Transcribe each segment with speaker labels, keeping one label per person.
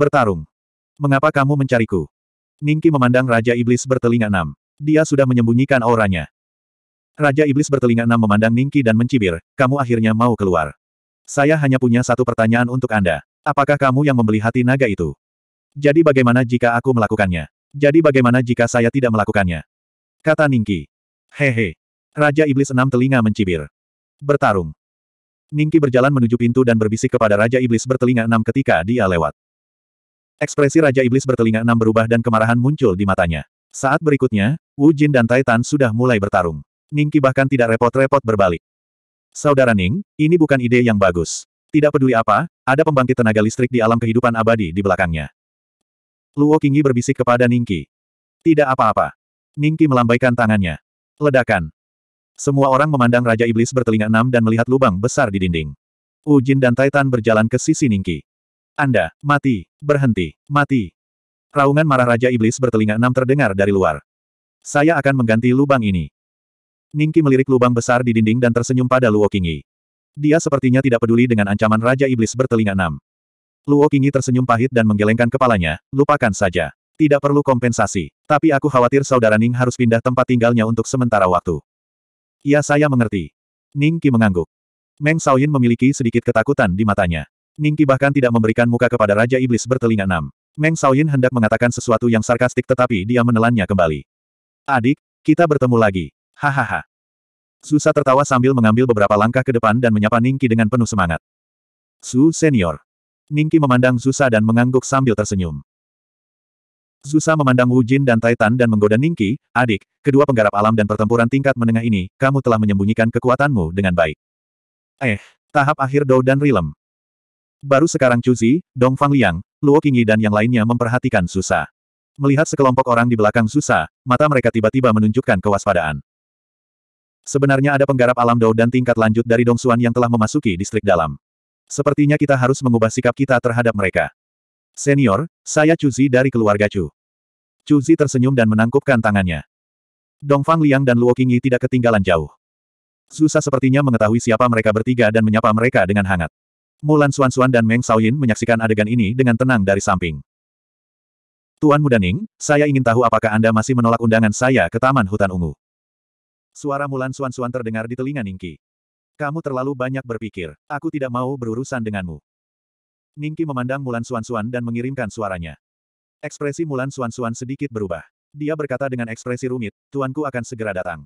Speaker 1: Bertarung. Mengapa kamu mencariku? Ningki memandang Raja Iblis bertelinga enam. Dia sudah menyembunyikan auranya. Raja Iblis bertelinga enam memandang Ningki dan mencibir, kamu akhirnya mau keluar. Saya hanya punya satu pertanyaan untuk Anda. Apakah kamu yang membeli hati naga itu? Jadi bagaimana jika aku melakukannya? Jadi bagaimana jika saya tidak melakukannya? Kata Ningki. Hehe. Raja Iblis enam telinga mencibir. Bertarung. Ningki berjalan menuju pintu dan berbisik kepada Raja Iblis bertelinga enam ketika dia lewat. Ekspresi Raja Iblis bertelinga enam berubah dan kemarahan muncul di matanya. Saat berikutnya, Wu Jin dan Titan sudah mulai bertarung. Ningki bahkan tidak repot-repot berbalik. Saudara Ning, ini bukan ide yang bagus. Tidak peduli apa, ada pembangkit tenaga listrik di alam kehidupan abadi di belakangnya. Luo Qingyi berbisik kepada Ningki. Tidak apa-apa. Ningki melambaikan tangannya. Ledakan. Semua orang memandang Raja Iblis bertelinga enam dan melihat lubang besar di dinding. Wu Jin dan Titan berjalan ke sisi Ningki. Anda, mati, berhenti, mati. Raungan marah Raja Iblis bertelinga enam terdengar dari luar. Saya akan mengganti lubang ini. Ningki melirik lubang besar di dinding dan tersenyum pada Luo Qingyi. Dia sepertinya tidak peduli dengan ancaman Raja Iblis bertelinga enam. Luo Qingyi tersenyum pahit dan menggelengkan kepalanya, lupakan saja. Tidak perlu kompensasi. Tapi aku khawatir saudara Ning harus pindah tempat tinggalnya untuk sementara waktu. Ya saya mengerti. Ningki mengangguk. Meng Shaoyin memiliki sedikit ketakutan di matanya. Ningki bahkan tidak memberikan muka kepada Raja Iblis bertelinga enam. Meng Shaoyin hendak mengatakan sesuatu yang sarkastik tetapi dia menelannya kembali. Adik, kita bertemu lagi. Hahaha. Susa tertawa sambil mengambil beberapa langkah ke depan dan menyapa Ningki dengan penuh semangat. Su senior. Ningki memandang Susa dan mengangguk sambil tersenyum. Susa memandang Wu Jin dan Titan dan menggoda Ningki, adik, kedua penggarap alam dan pertempuran tingkat menengah ini, kamu telah menyembunyikan kekuatanmu dengan baik. Eh, tahap akhir Dou dan Rilem. Baru sekarang Cuzi, Dong Fang Liang, Luo Qingyi dan yang lainnya memperhatikan Susa. Melihat sekelompok orang di belakang Susa, mata mereka tiba-tiba menunjukkan kewaspadaan. Sebenarnya ada penggarap alam Dao dan tingkat lanjut dari Dong Xuan yang telah memasuki distrik dalam. Sepertinya kita harus mengubah sikap kita terhadap mereka. Senior, saya Cuzi dari keluarga Chu. Cuzi tersenyum dan menangkupkan tangannya. Dong Fang Liang dan Luo Qingyi tidak ketinggalan jauh. Susa sepertinya mengetahui siapa mereka bertiga dan menyapa mereka dengan hangat. Mulan Xuan-Xuan dan Meng Xiaoyin menyaksikan adegan ini dengan tenang dari samping. Tuan Muda Ning, saya ingin tahu apakah Anda masih menolak undangan saya ke Taman Hutan Ungu. Suara Mulan Xuan-Xuan terdengar di telinga Ningki. Kamu terlalu banyak berpikir, aku tidak mau berurusan denganmu. Ningki memandang Mulan Xuan-Xuan dan mengirimkan suaranya. Ekspresi Mulan Xuan-Xuan sedikit berubah. Dia berkata dengan ekspresi rumit, tuanku akan segera datang.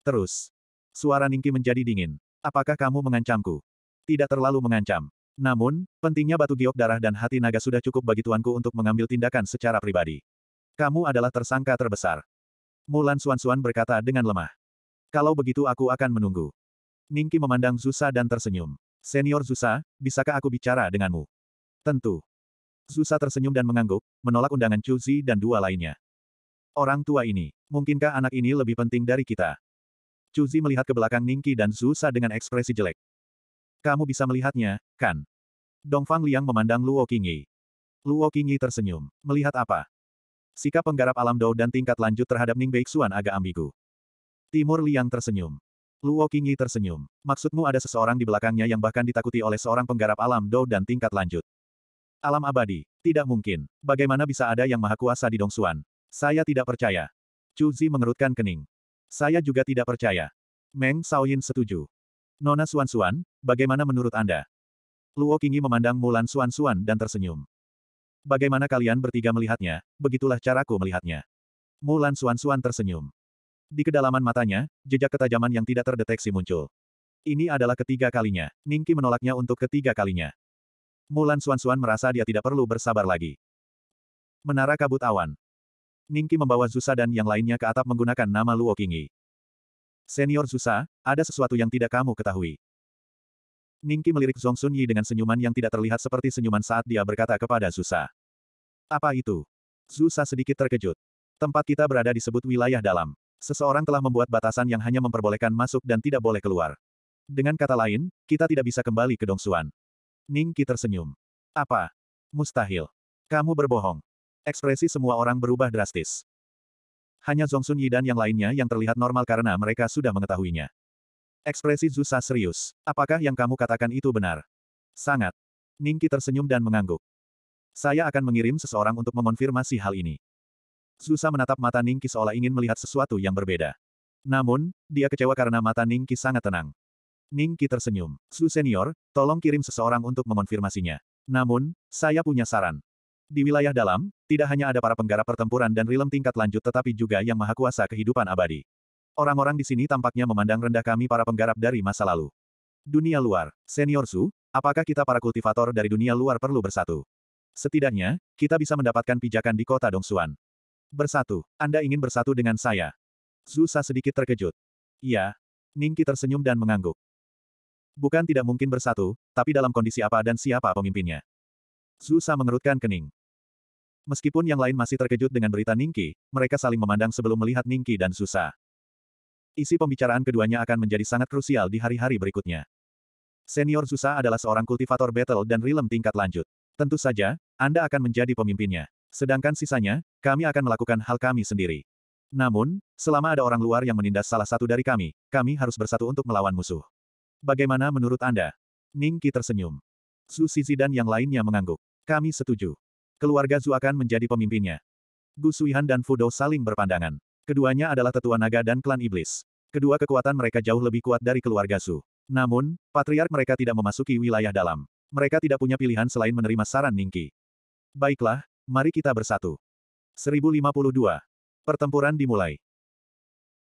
Speaker 1: Terus. Suara Ningki menjadi dingin. Apakah kamu mengancamku? Tidak terlalu mengancam. Namun, pentingnya batu giok darah dan hati naga sudah cukup bagi tuanku untuk mengambil tindakan secara pribadi. Kamu adalah tersangka terbesar. Mulan Suan-Suan berkata dengan lemah. Kalau begitu aku akan menunggu. Ningki memandang Zusa dan tersenyum. Senior Zusa, bisakah aku bicara denganmu? Tentu. Zusa tersenyum dan mengangguk, menolak undangan Chu Zi dan dua lainnya. Orang tua ini, mungkinkah anak ini lebih penting dari kita? Chu Zi melihat ke belakang Ningki dan Zusa dengan ekspresi jelek. Kamu bisa melihatnya, kan? Dongfang Liang memandang Luo Qingyi. Luo Qingyi tersenyum. Melihat apa? Sikap penggarap alam Dao dan tingkat lanjut terhadap Ning Beixuan agak ambigu. Timur Liang tersenyum. Luo Qingyi tersenyum. Maksudmu ada seseorang di belakangnya yang bahkan ditakuti oleh seorang penggarap alam Dao dan tingkat lanjut. Alam abadi. Tidak mungkin. Bagaimana bisa ada yang maha kuasa di Dongsuan? Saya tidak percaya. Chu Zi mengerutkan kening. Saya juga tidak percaya. Meng Shaoyin setuju. Nona Suan-Suan, bagaimana menurut Anda? Luo Qingyi memandang Mulan Suan-Suan dan tersenyum. Bagaimana kalian bertiga melihatnya, begitulah caraku melihatnya. Mulan Suan-Suan tersenyum. Di kedalaman matanya, jejak ketajaman yang tidak terdeteksi muncul. Ini adalah ketiga kalinya. Ningki menolaknya untuk ketiga kalinya. Mulan Suan-Suan merasa dia tidak perlu bersabar lagi. Menara Kabut Awan. Ningki membawa Zusa dan yang lainnya ke atap menggunakan nama Luo Qingyi. Senior Zusa, ada sesuatu yang tidak kamu ketahui. Ningki melirik Zhong Sun Yi dengan senyuman yang tidak terlihat seperti senyuman saat dia berkata kepada Susa. Apa itu? Susa sedikit terkejut. Tempat kita berada disebut wilayah dalam. Seseorang telah membuat batasan yang hanya memperbolehkan masuk dan tidak boleh keluar. Dengan kata lain, kita tidak bisa kembali ke Dongsuan. Ningki tersenyum. Apa? Mustahil. Kamu berbohong. Ekspresi semua orang berubah drastis. Hanya Sun Yi dan yang lainnya yang terlihat normal karena mereka sudah mengetahuinya. Ekspresi Zusa serius. Apakah yang kamu katakan itu benar? Sangat. Ningki tersenyum dan mengangguk. Saya akan mengirim seseorang untuk mengonfirmasi hal ini. Zusa menatap mata Ningki seolah ingin melihat sesuatu yang berbeda. Namun, dia kecewa karena mata Ningki sangat tenang. Ningki tersenyum. Su senior, tolong kirim seseorang untuk mengonfirmasinya. Namun, saya punya saran. Di wilayah dalam, tidak hanya ada para penggarap pertempuran dan rilem tingkat lanjut tetapi juga yang maha kuasa kehidupan abadi. Orang-orang di sini tampaknya memandang rendah kami para penggarap dari masa lalu. Dunia luar, Senior Su, apakah kita para kultivator dari dunia luar perlu bersatu? Setidaknya, kita bisa mendapatkan pijakan di kota Dongsuan. Bersatu, Anda ingin bersatu dengan saya. Zusa sedikit terkejut. Iya. Ningki tersenyum dan mengangguk. Bukan tidak mungkin bersatu, tapi dalam kondisi apa dan siapa pemimpinnya. Zusa mengerutkan kening. Meskipun yang lain masih terkejut dengan berita Ningki, mereka saling memandang sebelum melihat Ningki dan Susa. Isi pembicaraan keduanya akan menjadi sangat krusial di hari-hari berikutnya. Senior Susa adalah seorang kultivator battle dan realm tingkat lanjut. Tentu saja, Anda akan menjadi pemimpinnya. Sedangkan sisanya, kami akan melakukan hal kami sendiri. Namun, selama ada orang luar yang menindas salah satu dari kami, kami harus bersatu untuk melawan musuh. Bagaimana menurut Anda? Ningki tersenyum. Su Sisi dan yang lainnya mengangguk. Kami setuju keluarga akan menjadi pemimpinnya. Gu Suihan dan Fudo saling berpandangan. Keduanya adalah tetua naga dan klan iblis. Kedua kekuatan mereka jauh lebih kuat dari keluarga Su. Namun, patriark mereka tidak memasuki wilayah dalam. Mereka tidak punya pilihan selain menerima saran Ningki. Baiklah, mari kita bersatu. 1052. Pertempuran dimulai.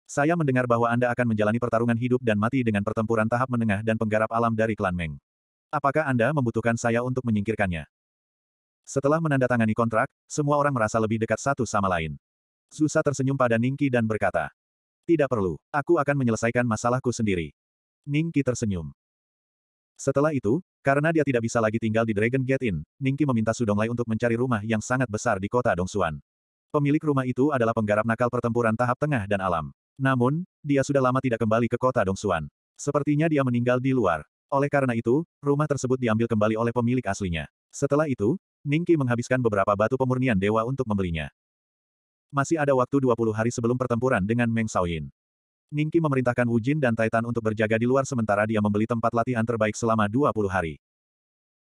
Speaker 1: Saya mendengar bahwa Anda akan menjalani pertarungan hidup dan mati dengan pertempuran tahap menengah dan penggarap alam dari klan Meng. Apakah Anda membutuhkan saya untuk menyingkirkannya? Setelah menandatangani kontrak, semua orang merasa lebih dekat satu sama lain. Zusa tersenyum pada Ningki dan berkata, Tidak perlu, aku akan menyelesaikan masalahku sendiri. Ningki tersenyum. Setelah itu, karena dia tidak bisa lagi tinggal di Dragon Gate Inn, Ningki meminta Sudonglai untuk mencari rumah yang sangat besar di kota Dongsuan. Pemilik rumah itu adalah penggarap nakal pertempuran tahap tengah dan alam. Namun, dia sudah lama tidak kembali ke kota Dongsuan. Sepertinya dia meninggal di luar. Oleh karena itu, rumah tersebut diambil kembali oleh pemilik aslinya. Setelah itu, Ningki menghabiskan beberapa batu pemurnian dewa untuk membelinya. Masih ada waktu 20 hari sebelum pertempuran dengan Meng Shaoyin. Ningki memerintahkan Wu Jin dan Titan untuk berjaga di luar sementara dia membeli tempat latihan terbaik selama 20 hari.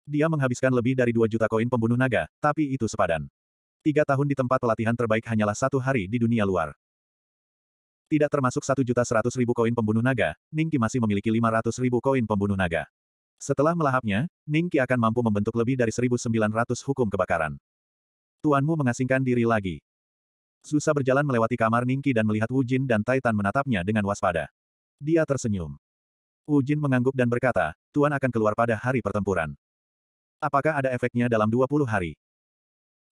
Speaker 1: Dia menghabiskan lebih dari 2 juta koin pembunuh naga, tapi itu sepadan. Tiga tahun di tempat pelatihan terbaik hanyalah satu hari di dunia luar. Tidak termasuk satu juta seratus ribu koin pembunuh naga, Ningki masih memiliki lima ratus ribu koin pembunuh naga. Setelah melahapnya, Ning Ningqi akan mampu membentuk lebih dari 1900 hukum kebakaran. Tuanmu mengasingkan diri lagi. Susa berjalan melewati kamar Ning Ningqi dan melihat Wu Jin dan Titan menatapnya dengan waspada. Dia tersenyum. Wu Jin mengangguk dan berkata, Tuan akan keluar pada hari pertempuran. Apakah ada efeknya dalam 20 hari?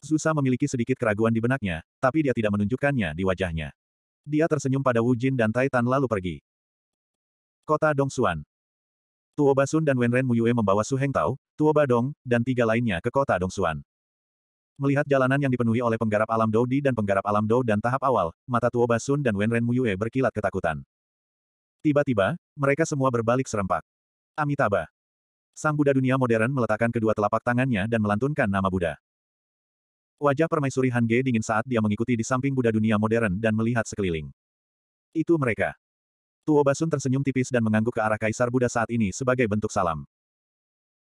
Speaker 1: Susa memiliki sedikit keraguan di benaknya, tapi dia tidak menunjukkannya di wajahnya. Dia tersenyum pada Wu Jin dan Titan lalu pergi. Kota Dongsuan. Tuo Basun dan Wenren Muyue membawa Su Heng Tao, Tuo Badong, dan tiga lainnya ke kota Dongsuan. Melihat jalanan yang dipenuhi oleh penggarap alam Doudi dan penggarap alam Dou dan tahap awal, mata Tuo Basun dan Wenren Muyue berkilat ketakutan. Tiba-tiba, mereka semua berbalik serempak. Amitabha. Sang Buddha dunia modern meletakkan kedua telapak tangannya dan melantunkan nama Buddha. Wajah permaisuri Han Ge dingin saat dia mengikuti di samping Buddha dunia modern dan melihat sekeliling. Itu mereka. Tuobasun tersenyum tipis dan mengangguk ke arah Kaisar Buddha saat ini sebagai bentuk salam.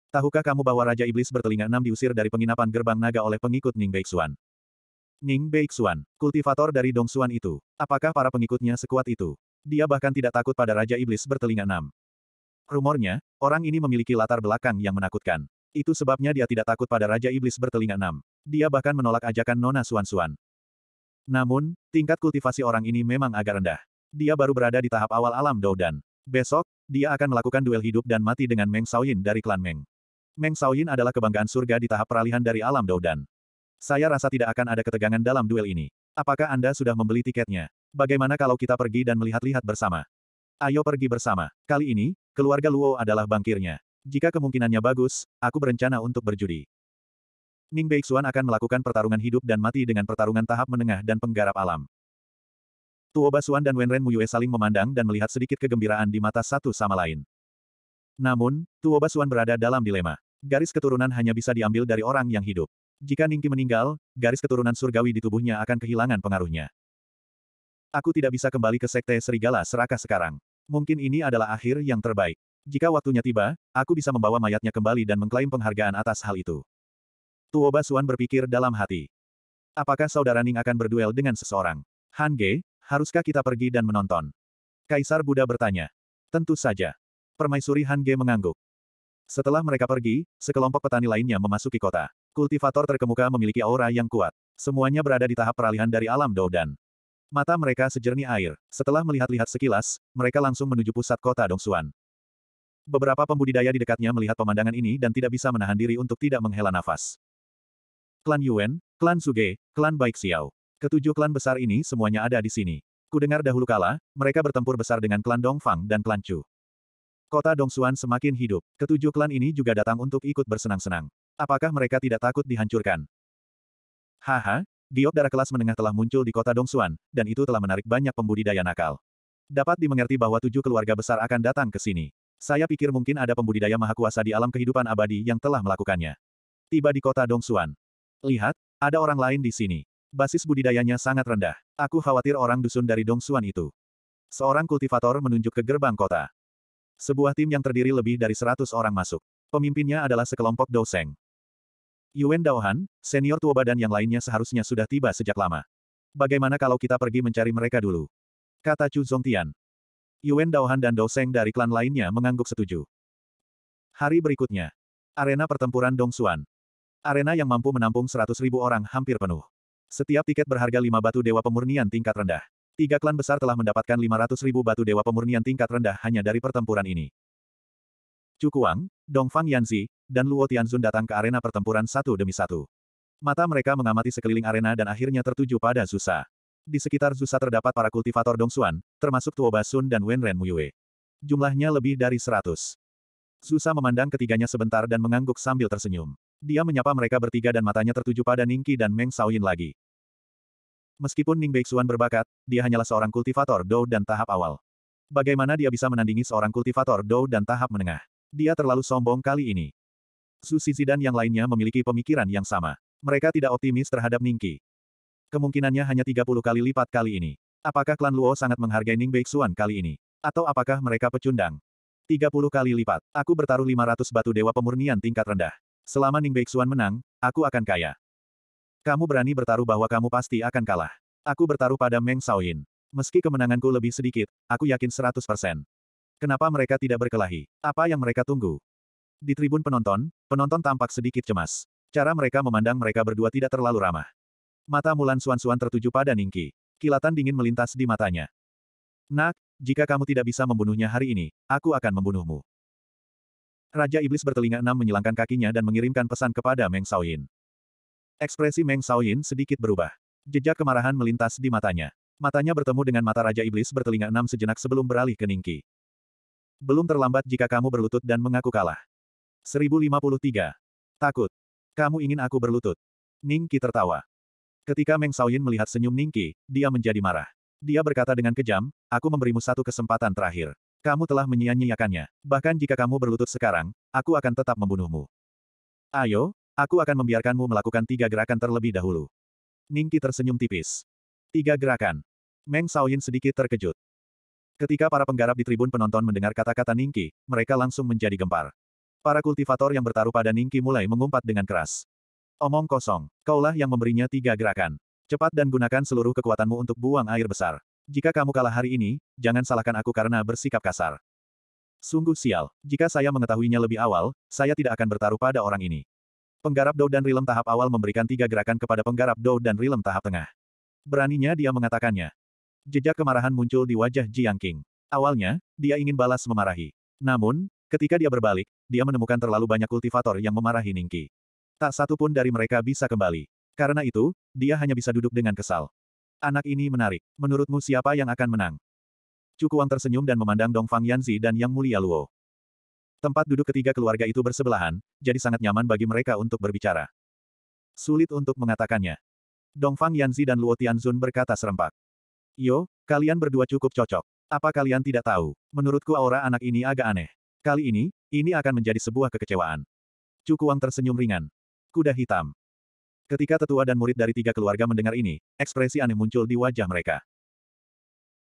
Speaker 1: Tahukah kamu bahwa Raja Iblis bertelinga enam diusir dari penginapan gerbang naga oleh pengikut Ning Beixuan? Ning Beixuan, kultivator dari Dongsuan itu. Apakah para pengikutnya sekuat itu? Dia bahkan tidak takut pada Raja Iblis bertelinga enam. Rumornya, orang ini memiliki latar belakang yang menakutkan. Itu sebabnya dia tidak takut pada Raja Iblis bertelinga enam. Dia bahkan menolak ajakan Nona Suan-Suan. Namun, tingkat kultivasi orang ini memang agak rendah. Dia baru berada di tahap awal alam Doudan. Besok, dia akan melakukan duel hidup dan mati dengan Meng Shaoyin dari klan Meng. Meng Shaoyin adalah kebanggaan surga di tahap peralihan dari alam Doudan. Saya rasa tidak akan ada ketegangan dalam duel ini. Apakah Anda sudah membeli tiketnya? Bagaimana kalau kita pergi dan melihat-lihat bersama? Ayo pergi bersama. Kali ini, keluarga Luo adalah bangkirnya. Jika kemungkinannya bagus, aku berencana untuk berjudi. Ning Beixuan akan melakukan pertarungan hidup dan mati dengan pertarungan tahap menengah dan penggarap alam. Tuo Basuan dan Wenren Muyue saling memandang dan melihat sedikit kegembiraan di mata satu sama lain. Namun, Tuo Basuan berada dalam dilema. Garis keturunan hanya bisa diambil dari orang yang hidup. Jika Ningki meninggal, garis keturunan surgawi di tubuhnya akan kehilangan pengaruhnya. Aku tidak bisa kembali ke Sekte Serigala Seraka sekarang. Mungkin ini adalah akhir yang terbaik. Jika waktunya tiba, aku bisa membawa mayatnya kembali dan mengklaim penghargaan atas hal itu. Tuo Basuan berpikir dalam hati. Apakah saudara Ning akan berduel dengan seseorang? Han Ge, Haruskah kita pergi dan menonton? Kaisar Buddha bertanya. Tentu saja. Permaisuri Han Ge mengangguk. Setelah mereka pergi, sekelompok petani lainnya memasuki kota. Kultivator terkemuka memiliki aura yang kuat. Semuanya berada di tahap peralihan dari alam Doudan. Mata mereka sejernih air. Setelah melihat-lihat sekilas, mereka langsung menuju pusat kota Dongsuan. Beberapa pembudidaya di dekatnya melihat pemandangan ini dan tidak bisa menahan diri untuk tidak menghela nafas. Klan Yuan, Klan Suge, Klan Baik Xiao. Ketujuh klan besar ini semuanya ada di sini. Kudengar dahulu kala, mereka bertempur besar dengan klan Dongfang dan klan Chu. Kota Dongsuan semakin hidup. Ketujuh klan ini juga datang untuk ikut bersenang-senang. Apakah mereka tidak takut dihancurkan? Haha, giok darah kelas menengah telah muncul di kota Dongsuan, dan itu telah menarik banyak pembudidaya nakal. Dapat dimengerti bahwa tujuh keluarga besar akan datang ke sini. Saya pikir mungkin ada pembudidaya maha kuasa di alam kehidupan abadi yang telah melakukannya. Tiba di kota Dongsuan. Lihat, ada orang lain di sini. Basis budidayanya sangat rendah. Aku khawatir orang dusun dari Dongsuan itu. Seorang kultivator menunjuk ke gerbang kota. Sebuah tim yang terdiri lebih dari 100 orang masuk. Pemimpinnya adalah sekelompok Dou Douseng. Yuen Daohan, senior tua badan yang lainnya seharusnya sudah tiba sejak lama. Bagaimana kalau kita pergi mencari mereka dulu? Kata Chu Zongtian. Yuen Daohan dan Dou Douseng dari klan lainnya mengangguk setuju. Hari berikutnya. Arena pertempuran Dongsuan. Arena yang mampu menampung 100.000 orang hampir penuh. Setiap tiket berharga 5 batu dewa pemurnian tingkat rendah. Tiga klan besar telah mendapatkan 500 ribu batu dewa pemurnian tingkat rendah hanya dari pertempuran ini. Cukuang, Dongfang Yanzi, dan Luo Tianzun datang ke arena pertempuran satu demi satu. Mata mereka mengamati sekeliling arena dan akhirnya tertuju pada Zusa. Di sekitar Zusa terdapat para kultivator Dongsuan, termasuk Tuo Basun dan Wenren Muyue. Jumlahnya lebih dari seratus. Zusa memandang ketiganya sebentar dan mengangguk sambil tersenyum. Dia menyapa mereka bertiga dan matanya tertuju pada Ningqi dan Meng Shaoyin lagi. Meskipun Ning Beixuan berbakat, dia hanyalah seorang kultivator Dou dan tahap awal. Bagaimana dia bisa menandingi seorang kultivator Dou dan tahap menengah? Dia terlalu sombong kali ini. Su Sisi dan yang lainnya memiliki pemikiran yang sama. Mereka tidak optimis terhadap Ningqi. Kemungkinannya hanya 30 kali lipat kali ini. Apakah klan Luo sangat menghargai Ning Beixuan kali ini? Atau apakah mereka pecundang? 30 kali lipat. Aku bertaruh 500 batu dewa pemurnian tingkat rendah. Selama Ning Beixuan menang, aku akan kaya. Kamu berani bertaruh bahwa kamu pasti akan kalah. Aku bertaruh pada Meng Shaoyin. Meski kemenanganku lebih sedikit, aku yakin 100%. Kenapa mereka tidak berkelahi? Apa yang mereka tunggu? Di tribun penonton, penonton tampak sedikit cemas. Cara mereka memandang mereka berdua tidak terlalu ramah. Mata Mulan Suan-Suan tertuju pada Ningki. Kilatan dingin melintas di matanya. Nak, jika kamu tidak bisa membunuhnya hari ini, aku akan membunuhmu. Raja Iblis bertelinga enam menyilangkan kakinya dan mengirimkan pesan kepada Meng Saoyin. Ekspresi Meng Saoyin sedikit berubah. Jejak kemarahan melintas di matanya. Matanya bertemu dengan mata Raja Iblis bertelinga enam sejenak sebelum beralih ke Ningki. Belum terlambat jika kamu berlutut dan mengaku kalah. 1053. Takut. Kamu ingin aku berlutut. Ningki tertawa. Ketika Meng Saoyin melihat senyum Ningki, dia menjadi marah. Dia berkata dengan kejam, aku memberimu satu kesempatan terakhir. Kamu telah menyia-nyiakannya. Bahkan jika kamu berlutut sekarang, aku akan tetap membunuhmu. Ayo, aku akan membiarkanmu melakukan tiga gerakan terlebih dahulu. Ningki tersenyum tipis. Tiga gerakan. Meng Shaoyin sedikit terkejut. Ketika para penggarap di tribun penonton mendengar kata-kata Ningki, mereka langsung menjadi gempar. Para kultivator yang bertaruh pada Ningki mulai mengumpat dengan keras. Omong kosong, kaulah yang memberinya tiga gerakan. Cepat dan gunakan seluruh kekuatanmu untuk buang air besar jika kamu kalah hari ini, jangan salahkan aku karena bersikap kasar. Sungguh sial, jika saya mengetahuinya lebih awal, saya tidak akan bertaruh pada orang ini. Penggarap Dou dan Rilem tahap awal memberikan tiga gerakan kepada penggarap Dou dan Rilem tahap tengah. Beraninya dia mengatakannya. Jejak kemarahan muncul di wajah Jiang Qing. Awalnya, dia ingin balas memarahi. Namun, ketika dia berbalik, dia menemukan terlalu banyak kultivator yang memarahi Ningki. Tak satu pun dari mereka bisa kembali. Karena itu, dia hanya bisa duduk dengan kesal. Anak ini menarik. Menurutmu siapa yang akan menang? Cukuang tersenyum dan memandang Dong Fang Yanzi dan Yang Mulia Luo. Tempat duduk ketiga keluarga itu bersebelahan, jadi sangat nyaman bagi mereka untuk berbicara. Sulit untuk mengatakannya. Dong Fang Yanzi dan Luo Tianzun berkata serempak. Yo, kalian berdua cukup cocok. Apa kalian tidak tahu? Menurutku aura anak ini agak aneh. Kali ini, ini akan menjadi sebuah kekecewaan. Cukuang tersenyum ringan. Kuda hitam. Ketika tetua dan murid dari tiga keluarga mendengar ini, ekspresi aneh muncul di wajah mereka.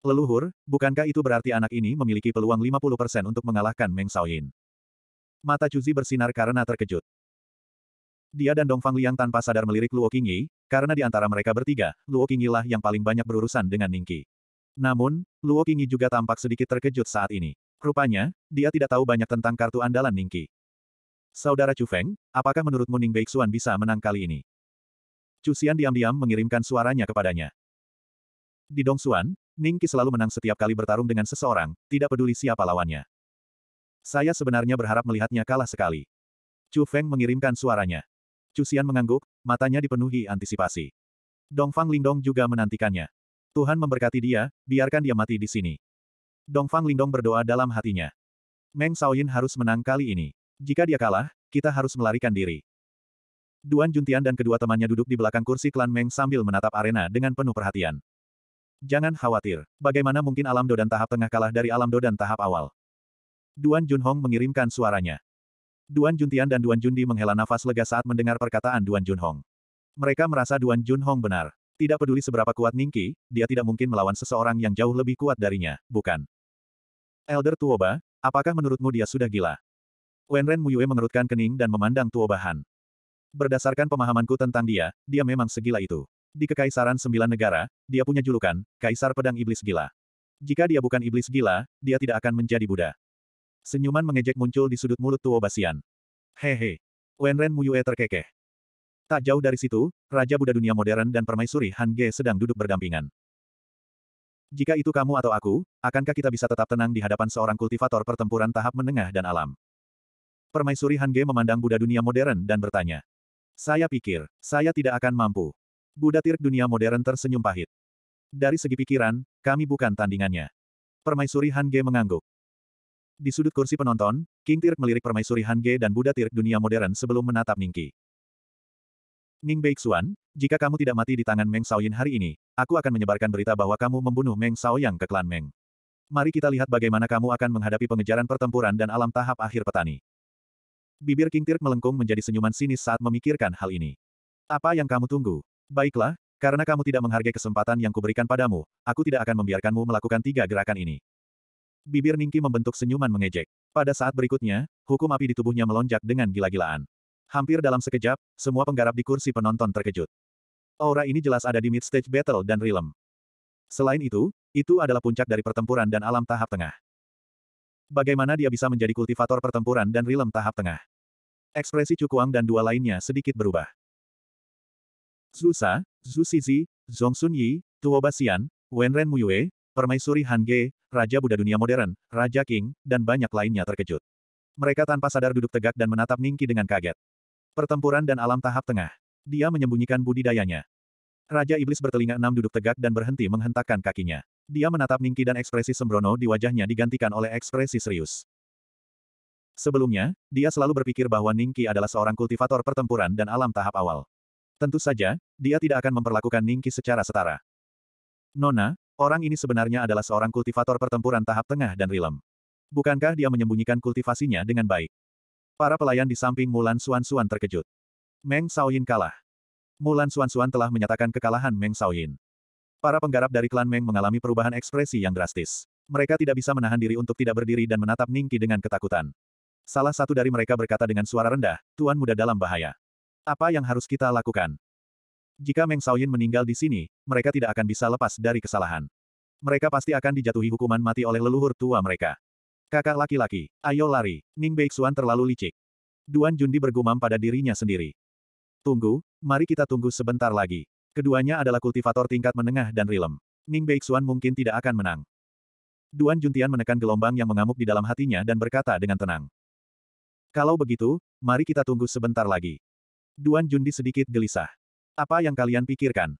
Speaker 1: Leluhur, bukankah itu berarti anak ini memiliki peluang 50% untuk mengalahkan Meng Xiaoyin? Mata Cuzi bersinar karena terkejut. Dia dan Dongfang Liang tanpa sadar melirik Luo Qingyi, karena di antara mereka bertiga, Luo Qingyi lah yang paling banyak berurusan dengan Ningqi. Namun, Luo Qingyi juga tampak sedikit terkejut saat ini. Rupanya, dia tidak tahu banyak tentang kartu andalan Ningqi. Saudara Chu Feng, apakah menurutmu Ning Beixuan bisa menang kali ini? Cusian diam-diam mengirimkan suaranya kepadanya. Di Ning Qi selalu menang setiap kali bertarung dengan seseorang, tidak peduli siapa lawannya. Saya sebenarnya berharap melihatnya kalah sekali. Chu Feng mengirimkan suaranya. Cusian mengangguk, matanya dipenuhi antisipasi. Dong Fang Lingdong juga menantikannya. Tuhan memberkati dia, biarkan dia mati di sini. Dong Fang Lingdong berdoa dalam hatinya. Meng Shaoyin harus menang kali ini. Jika dia kalah, kita harus melarikan diri. Duan Juntian dan kedua temannya duduk di belakang kursi klan Meng sambil menatap arena dengan penuh perhatian. Jangan khawatir, bagaimana mungkin alam Dodan tahap tengah kalah dari alam Dodan tahap awal? Duan Junhong mengirimkan suaranya. Duan Juntian dan Duan Jundi menghela nafas lega saat mendengar perkataan Duan Junhong. Mereka merasa Duan Junhong benar. Tidak peduli seberapa kuat Ningki, dia tidak mungkin melawan seseorang yang jauh lebih kuat darinya, bukan? Elder Tuoba, apakah menurutmu dia sudah gila? Wenren Muyue mengerutkan kening dan memandang Tuoba Han. Berdasarkan pemahamanku tentang dia, dia memang segila itu. Di Kekaisaran Sembilan Negara, dia punya julukan, Kaisar Pedang Iblis Gila. Jika dia bukan iblis gila, dia tidak akan menjadi Buddha. Senyuman mengejek muncul di sudut mulut Tuo Basian. Hehe. Wenren Muyue terkekeh. Tak jauh dari situ, Raja Buddha dunia modern dan permaisuri Han Ge sedang duduk berdampingan. Jika itu kamu atau aku, akankah kita bisa tetap tenang di hadapan seorang kultivator pertempuran tahap menengah dan alam? Permaisuri Han Ge memandang Buddha dunia modern dan bertanya. Saya pikir, saya tidak akan mampu. Buddha Tirk dunia modern tersenyum pahit. Dari segi pikiran, kami bukan tandingannya. Permaisuri Han Ge mengangguk. Di sudut kursi penonton, King Tirk melirik permaisuri Han Ge dan Buddha Tirk dunia modern sebelum menatap Ningki. Ning Beixuan, jika kamu tidak mati di tangan Meng Shaoyin hari ini, aku akan menyebarkan berita bahwa kamu membunuh Meng Shaoyang ke klan Meng. Mari kita lihat bagaimana kamu akan menghadapi pengejaran pertempuran dan alam tahap akhir petani. Bibir King Tirk melengkung menjadi senyuman sinis saat memikirkan hal ini. Apa yang kamu tunggu? Baiklah, karena kamu tidak menghargai kesempatan yang kuberikan padamu, aku tidak akan membiarkanmu melakukan tiga gerakan ini. Bibir Ningki membentuk senyuman mengejek. Pada saat berikutnya, hukum api di tubuhnya melonjak dengan gila-gilaan. Hampir dalam sekejap, semua penggarap di kursi penonton terkejut. Aura ini jelas ada di mid-stage battle dan realm. Selain itu, itu adalah puncak dari pertempuran dan alam tahap tengah. Bagaimana dia bisa menjadi kultivator pertempuran dan realm tahap tengah? Ekspresi Cukuang dan dua lainnya sedikit berubah. Zhu Sa, Zhu Sizi, Zhong Sun Yi, Tuo Basian, Ren Muyue, Permaisuri Han Ge, Raja Buddha Dunia Modern, Raja King, dan banyak lainnya terkejut. Mereka tanpa sadar duduk tegak dan menatap Ningki dengan kaget. Pertempuran dan alam tahap tengah. Dia menyembunyikan budidayanya. Raja Iblis bertelinga enam duduk tegak dan berhenti menghentakkan kakinya. Dia menatap Ningki dan ekspresi sembrono di wajahnya digantikan oleh ekspresi serius. Sebelumnya, dia selalu berpikir bahwa Ningki adalah seorang kultivator pertempuran dan alam tahap awal. Tentu saja, dia tidak akan memperlakukan Ningki secara setara. Nona, orang ini sebenarnya adalah seorang kultivator pertempuran tahap tengah dan rilem. Bukankah dia menyembunyikan kultivasinya dengan baik? Para pelayan di samping Mulan Suan-Suan terkejut. Meng Saoyin kalah. Mulan Suan-Suan telah menyatakan kekalahan Meng Saoyin. Para penggarap dari klan Meng mengalami perubahan ekspresi yang drastis. Mereka tidak bisa menahan diri untuk tidak berdiri dan menatap Ningki dengan ketakutan. Salah satu dari mereka berkata dengan suara rendah, Tuan Muda dalam bahaya. Apa yang harus kita lakukan? Jika Meng Shaoyin meninggal di sini, mereka tidak akan bisa lepas dari kesalahan. Mereka pasti akan dijatuhi hukuman mati oleh leluhur tua mereka. Kakak laki-laki, ayo lari, Ning Beixuan terlalu licik. Duan Jundi bergumam pada dirinya sendiri. Tunggu, mari kita tunggu sebentar lagi. Keduanya adalah kultivator tingkat menengah dan rilem. Ning Beixuan mungkin tidak akan menang. Duan Juntian menekan gelombang yang mengamuk di dalam hatinya dan berkata dengan tenang. Kalau begitu, mari kita tunggu sebentar lagi. Duan Jundi sedikit gelisah. Apa yang kalian pikirkan?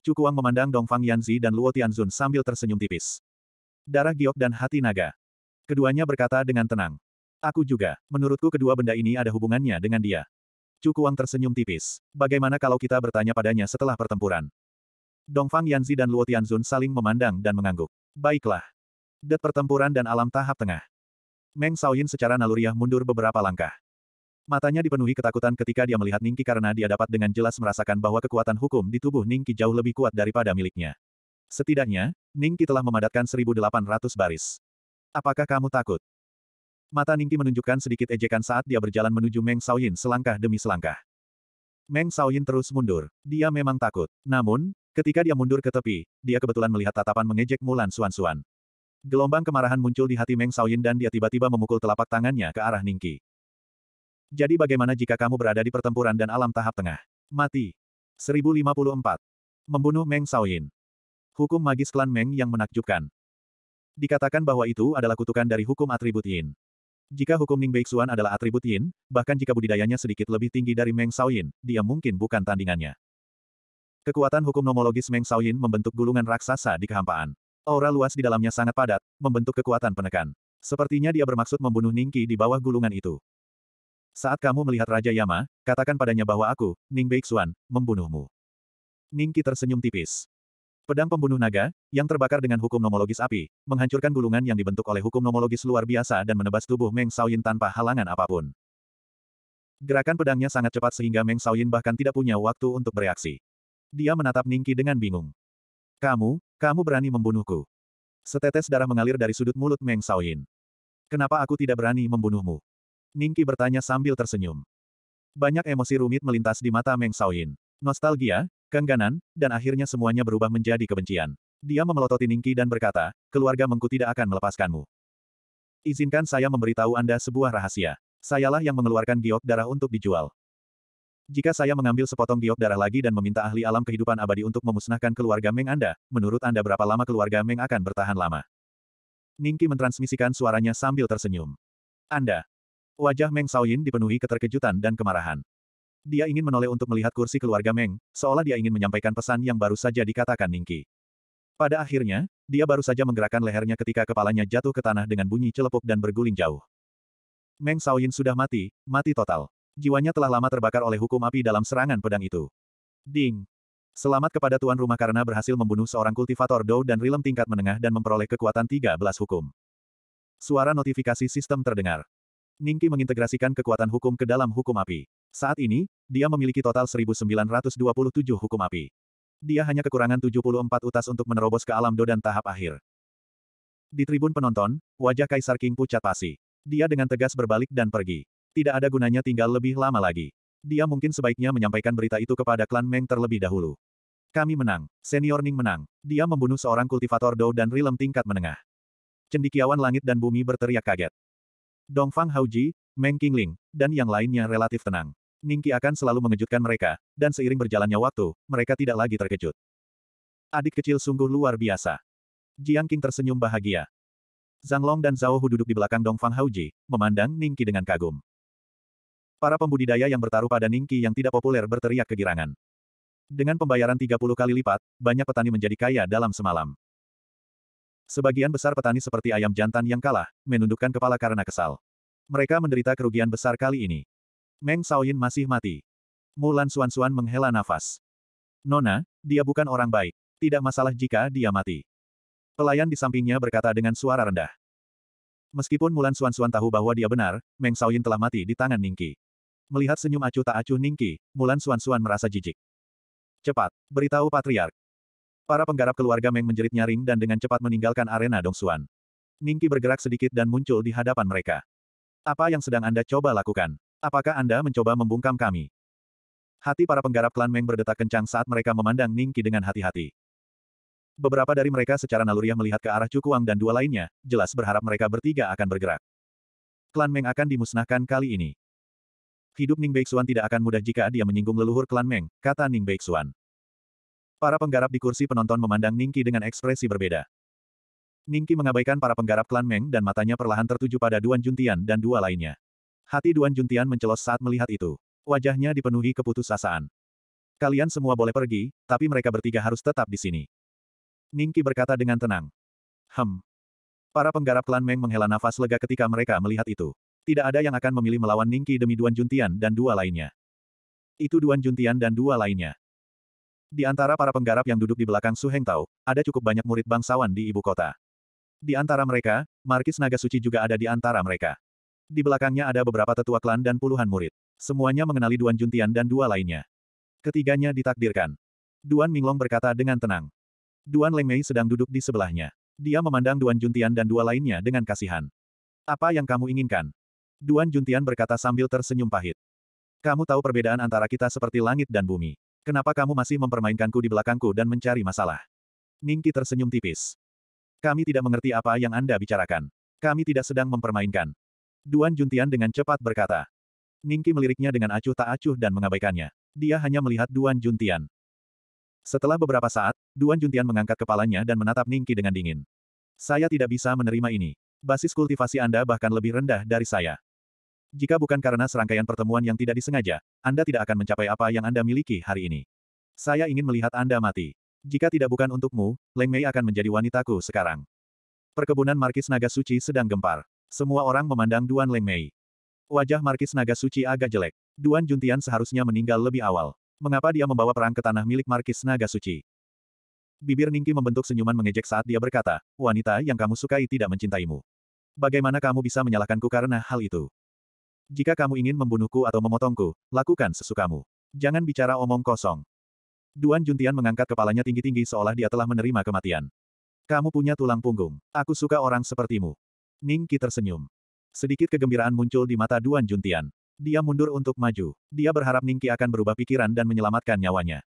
Speaker 1: Cukuang memandang Dongfang Yanzi dan Luo Tianzun sambil tersenyum tipis. Darah giok dan hati naga. Keduanya berkata dengan tenang. Aku juga, menurutku kedua benda ini ada hubungannya dengan dia. Cukuang tersenyum tipis. Bagaimana kalau kita bertanya padanya setelah pertempuran? Dongfang Yanzi dan Luo Tianzun saling memandang dan mengangguk. Baiklah. Det pertempuran dan alam tahap tengah. Meng Saoyin secara naluriah mundur beberapa langkah. Matanya dipenuhi ketakutan ketika dia melihat Ningki karena dia dapat dengan jelas merasakan bahwa kekuatan hukum di tubuh Ningki jauh lebih kuat daripada miliknya. Setidaknya, Ningki telah memadatkan 1.800 baris. Apakah kamu takut? Mata Ningki menunjukkan sedikit ejekan saat dia berjalan menuju Meng Saoyin selangkah demi selangkah. Meng Saoyin terus mundur. Dia memang takut. Namun, ketika dia mundur ke tepi, dia kebetulan melihat tatapan mengejek Mulan Suan-Suan. Gelombang kemarahan muncul di hati Meng Xiaoyin dan dia tiba-tiba memukul telapak tangannya ke arah Ningki. Jadi bagaimana jika kamu berada di pertempuran dan alam tahap tengah? Mati. 1054. Membunuh Meng Xiaoyin. Hukum magis klan Meng yang menakjubkan. Dikatakan bahwa itu adalah kutukan dari hukum atribut Yin. Jika hukum Ning Beixuan adalah atribut Yin, bahkan jika budidayanya sedikit lebih tinggi dari Meng Xiaoyin, dia mungkin bukan tandingannya. Kekuatan hukum nomologis Meng Xiaoyin membentuk gulungan raksasa di kehampaan. Aura luas di dalamnya sangat padat, membentuk kekuatan penekan. Sepertinya dia bermaksud membunuh Ningki di bawah gulungan itu. Saat kamu melihat Raja Yama, katakan padanya bahwa aku, Ning Beixuan, membunuhmu. Ningki tersenyum tipis. Pedang pembunuh naga, yang terbakar dengan hukum nomologis api, menghancurkan gulungan yang dibentuk oleh hukum nomologis luar biasa dan menebas tubuh Meng Shaoyin tanpa halangan apapun. Gerakan pedangnya sangat cepat sehingga Meng Shaoyin bahkan tidak punya waktu untuk bereaksi. Dia menatap Ningki dengan bingung. Kamu, kamu berani membunuhku. Setetes darah mengalir dari sudut mulut Meng Saoyin. Kenapa aku tidak berani membunuhmu? Ningki bertanya sambil tersenyum. Banyak emosi rumit melintas di mata Meng Saoyin. Nostalgia, kengganan, dan akhirnya semuanya berubah menjadi kebencian. Dia memelototi Ningki dan berkata, keluarga Mengku tidak akan melepaskanmu. Izinkan saya memberitahu Anda sebuah rahasia. Sayalah yang mengeluarkan giok darah untuk dijual. Jika saya mengambil sepotong giok darah lagi dan meminta ahli alam kehidupan abadi untuk memusnahkan keluarga Meng Anda, menurut Anda berapa lama keluarga Meng akan bertahan lama? Ningki mentransmisikan suaranya sambil tersenyum. Anda. Wajah Meng Saoyin dipenuhi keterkejutan dan kemarahan. Dia ingin menoleh untuk melihat kursi keluarga Meng, seolah dia ingin menyampaikan pesan yang baru saja dikatakan Ningki. Pada akhirnya, dia baru saja menggerakkan lehernya ketika kepalanya jatuh ke tanah dengan bunyi celepuk dan berguling jauh. Meng Saoyin sudah mati, mati total. Jiwanya telah lama terbakar oleh hukum api dalam serangan pedang itu. Ding! Selamat kepada tuan rumah karena berhasil membunuh seorang kultivator Dou dan Rilem tingkat menengah dan memperoleh kekuatan 13 hukum. Suara notifikasi sistem terdengar. Ningki mengintegrasikan kekuatan hukum ke dalam hukum api. Saat ini, dia memiliki total 1927 hukum api. Dia hanya kekurangan 74 utas untuk menerobos ke alam Do dan tahap akhir. Di tribun penonton, wajah Kaisar King pucat pasi. Dia dengan tegas berbalik dan pergi. Tidak ada gunanya tinggal lebih lama lagi. Dia mungkin sebaiknya menyampaikan berita itu kepada klan Meng terlebih dahulu. Kami menang. Senior Ning menang. Dia membunuh seorang kultivator Dou dan Rilem tingkat menengah. Cendikiawan langit dan bumi berteriak kaget. Dongfang Haoji, Meng Qingling, dan yang lainnya relatif tenang. Ningki akan selalu mengejutkan mereka, dan seiring berjalannya waktu, mereka tidak lagi terkejut. Adik kecil sungguh luar biasa. Jiang Qing tersenyum bahagia. Zhang Long dan Zhao Hu duduk di belakang Dongfang Haoji, memandang Ningki dengan kagum. Para pembudidaya yang bertaruh pada Ningki yang tidak populer berteriak kegirangan. Dengan pembayaran 30 kali lipat, banyak petani menjadi kaya dalam semalam. Sebagian besar petani seperti ayam jantan yang kalah, menundukkan kepala karena kesal. Mereka menderita kerugian besar kali ini. Meng Shaoyin masih mati. Mulan Suan-Suan menghela nafas. Nona, dia bukan orang baik. Tidak masalah jika dia mati. Pelayan di sampingnya berkata dengan suara rendah. Meskipun Mulan Suan-Suan tahu bahwa dia benar, Meng Shaoyin telah mati di tangan Ningki. Melihat senyum acuh tak acuh Ningki, Mulan Suan-Suan merasa jijik. Cepat, beritahu Patriark. Para penggarap keluarga Meng menjerit nyaring dan dengan cepat meninggalkan arena Dongsuan. Ningki bergerak sedikit dan muncul di hadapan mereka. Apa yang sedang Anda coba lakukan? Apakah Anda mencoba membungkam kami? Hati para penggarap klan Meng berdetak kencang saat mereka memandang Ningki dengan hati-hati. Beberapa dari mereka secara naluriah melihat ke arah Cukuang dan dua lainnya, jelas berharap mereka bertiga akan bergerak. Klan Meng akan dimusnahkan kali ini. Hidup Ning Beixuan tidak akan mudah jika dia menyinggung leluhur klan Meng, kata Ning Beixuan. Para penggarap di kursi penonton memandang Ningki dengan ekspresi berbeda. Ningki mengabaikan para penggarap klan Meng dan matanya perlahan tertuju pada Duan Juntian dan dua lainnya. Hati Duan Juntian mencelos saat melihat itu. Wajahnya dipenuhi keputusasaan. Kalian semua boleh pergi, tapi mereka bertiga harus tetap di sini. Ningki berkata dengan tenang. Hem. Para penggarap klan Meng menghela nafas lega ketika mereka melihat itu. Tidak ada yang akan memilih melawan Ningki demi Duan Juntian dan dua lainnya. Itu Duan Juntian dan dua lainnya. Di antara para penggarap yang duduk di belakang Su Heng Tao, ada cukup banyak murid bangsawan di ibu kota. Di antara mereka, Markis Naga Suci juga ada di antara mereka. Di belakangnya ada beberapa tetua klan dan puluhan murid. Semuanya mengenali Duan Juntian dan dua lainnya. Ketiganya ditakdirkan. Duan Minglong berkata dengan tenang. Duan Leng Mei sedang duduk di sebelahnya. Dia memandang Duan Juntian dan dua lainnya dengan kasihan. Apa yang kamu inginkan? Duan Juntian berkata sambil tersenyum pahit. Kamu tahu perbedaan antara kita seperti langit dan bumi. Kenapa kamu masih mempermainkanku di belakangku dan mencari masalah? Ningki tersenyum tipis. Kami tidak mengerti apa yang Anda bicarakan. Kami tidak sedang mempermainkan. Duan Juntian dengan cepat berkata. Ningki meliriknya dengan acuh tak acuh dan mengabaikannya. Dia hanya melihat Duan Juntian. Setelah beberapa saat, Duan Juntian mengangkat kepalanya dan menatap Ningki dengan dingin. Saya tidak bisa menerima ini. Basis kultivasi Anda bahkan lebih rendah dari saya. Jika bukan karena serangkaian pertemuan yang tidak disengaja, Anda tidak akan mencapai apa yang Anda miliki hari ini. Saya ingin melihat Anda mati. Jika tidak bukan untukmu, Leng Mei akan menjadi wanitaku sekarang. Perkebunan Markis Naga Suci sedang gempar. Semua orang memandang Duan Leng Mei. Wajah Markis Naga Suci agak jelek. Duan Juntian seharusnya meninggal lebih awal. Mengapa dia membawa perang ke tanah milik Markis Naga Suci? Bibir Ningki membentuk senyuman mengejek saat dia berkata, wanita yang kamu sukai tidak mencintaimu. Bagaimana kamu bisa menyalahkanku karena hal itu? Jika kamu ingin membunuhku atau memotongku, lakukan sesukamu. Jangan bicara omong kosong. Duan Juntian mengangkat kepalanya tinggi-tinggi seolah dia telah menerima kematian. Kamu punya tulang punggung. Aku suka orang sepertimu. Ning Qi tersenyum. Sedikit kegembiraan muncul di mata Duan Juntian. Dia mundur untuk maju. Dia berharap Ning Qi akan berubah pikiran dan menyelamatkan nyawanya.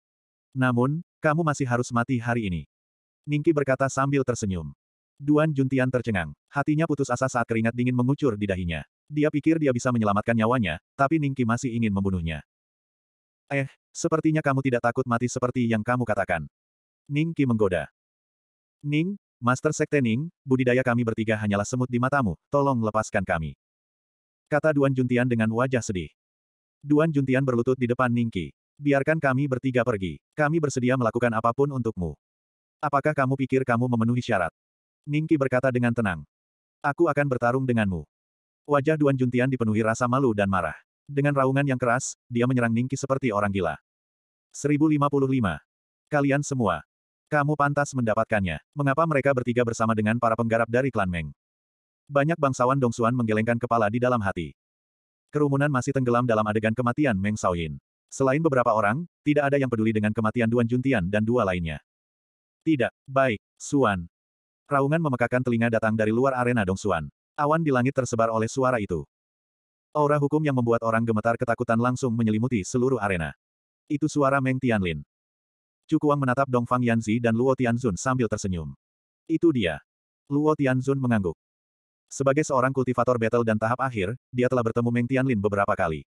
Speaker 1: Namun, kamu masih harus mati hari ini. Ning Qi berkata sambil tersenyum. Duan Juntian tercengang. Hatinya putus asa saat keringat dingin mengucur di dahinya. Dia pikir dia bisa menyelamatkan nyawanya, tapi Ningki masih ingin membunuhnya. Eh, sepertinya kamu tidak takut mati seperti yang kamu katakan. Ningki menggoda. Ning, Master Sekte Ning, budidaya kami bertiga hanyalah semut di matamu, tolong lepaskan kami. Kata Duan Juntian dengan wajah sedih. Duan Juntian berlutut di depan Ningki. Biarkan kami bertiga pergi. Kami bersedia melakukan apapun untukmu. Apakah kamu pikir kamu memenuhi syarat? Ningki berkata dengan tenang. Aku akan bertarung denganmu. Wajah Duan Juntian dipenuhi rasa malu dan marah. Dengan raungan yang keras, dia menyerang Ningki seperti orang gila. 1055. Kalian semua. Kamu pantas mendapatkannya. Mengapa mereka bertiga bersama dengan para penggarap dari klan Meng? Banyak bangsawan Dongsuan menggelengkan kepala di dalam hati. Kerumunan masih tenggelam dalam adegan kematian Meng Xiaoyin. Selain beberapa orang, tidak ada yang peduli dengan kematian Duan Juntian dan dua lainnya. Tidak, baik, Suan. Raungan memekakan telinga datang dari luar arena Dongsuan. Awan di langit tersebar oleh suara itu. Aura hukum yang membuat orang gemetar ketakutan langsung menyelimuti seluruh arena. Itu suara Meng Tianlin. Cukuang menatap Dongfang Yanzi dan Luo Tianzun sambil tersenyum. Itu dia. Luo Tianzun mengangguk. Sebagai seorang kultivator battle dan tahap akhir, dia telah bertemu Meng Tianlin beberapa kali.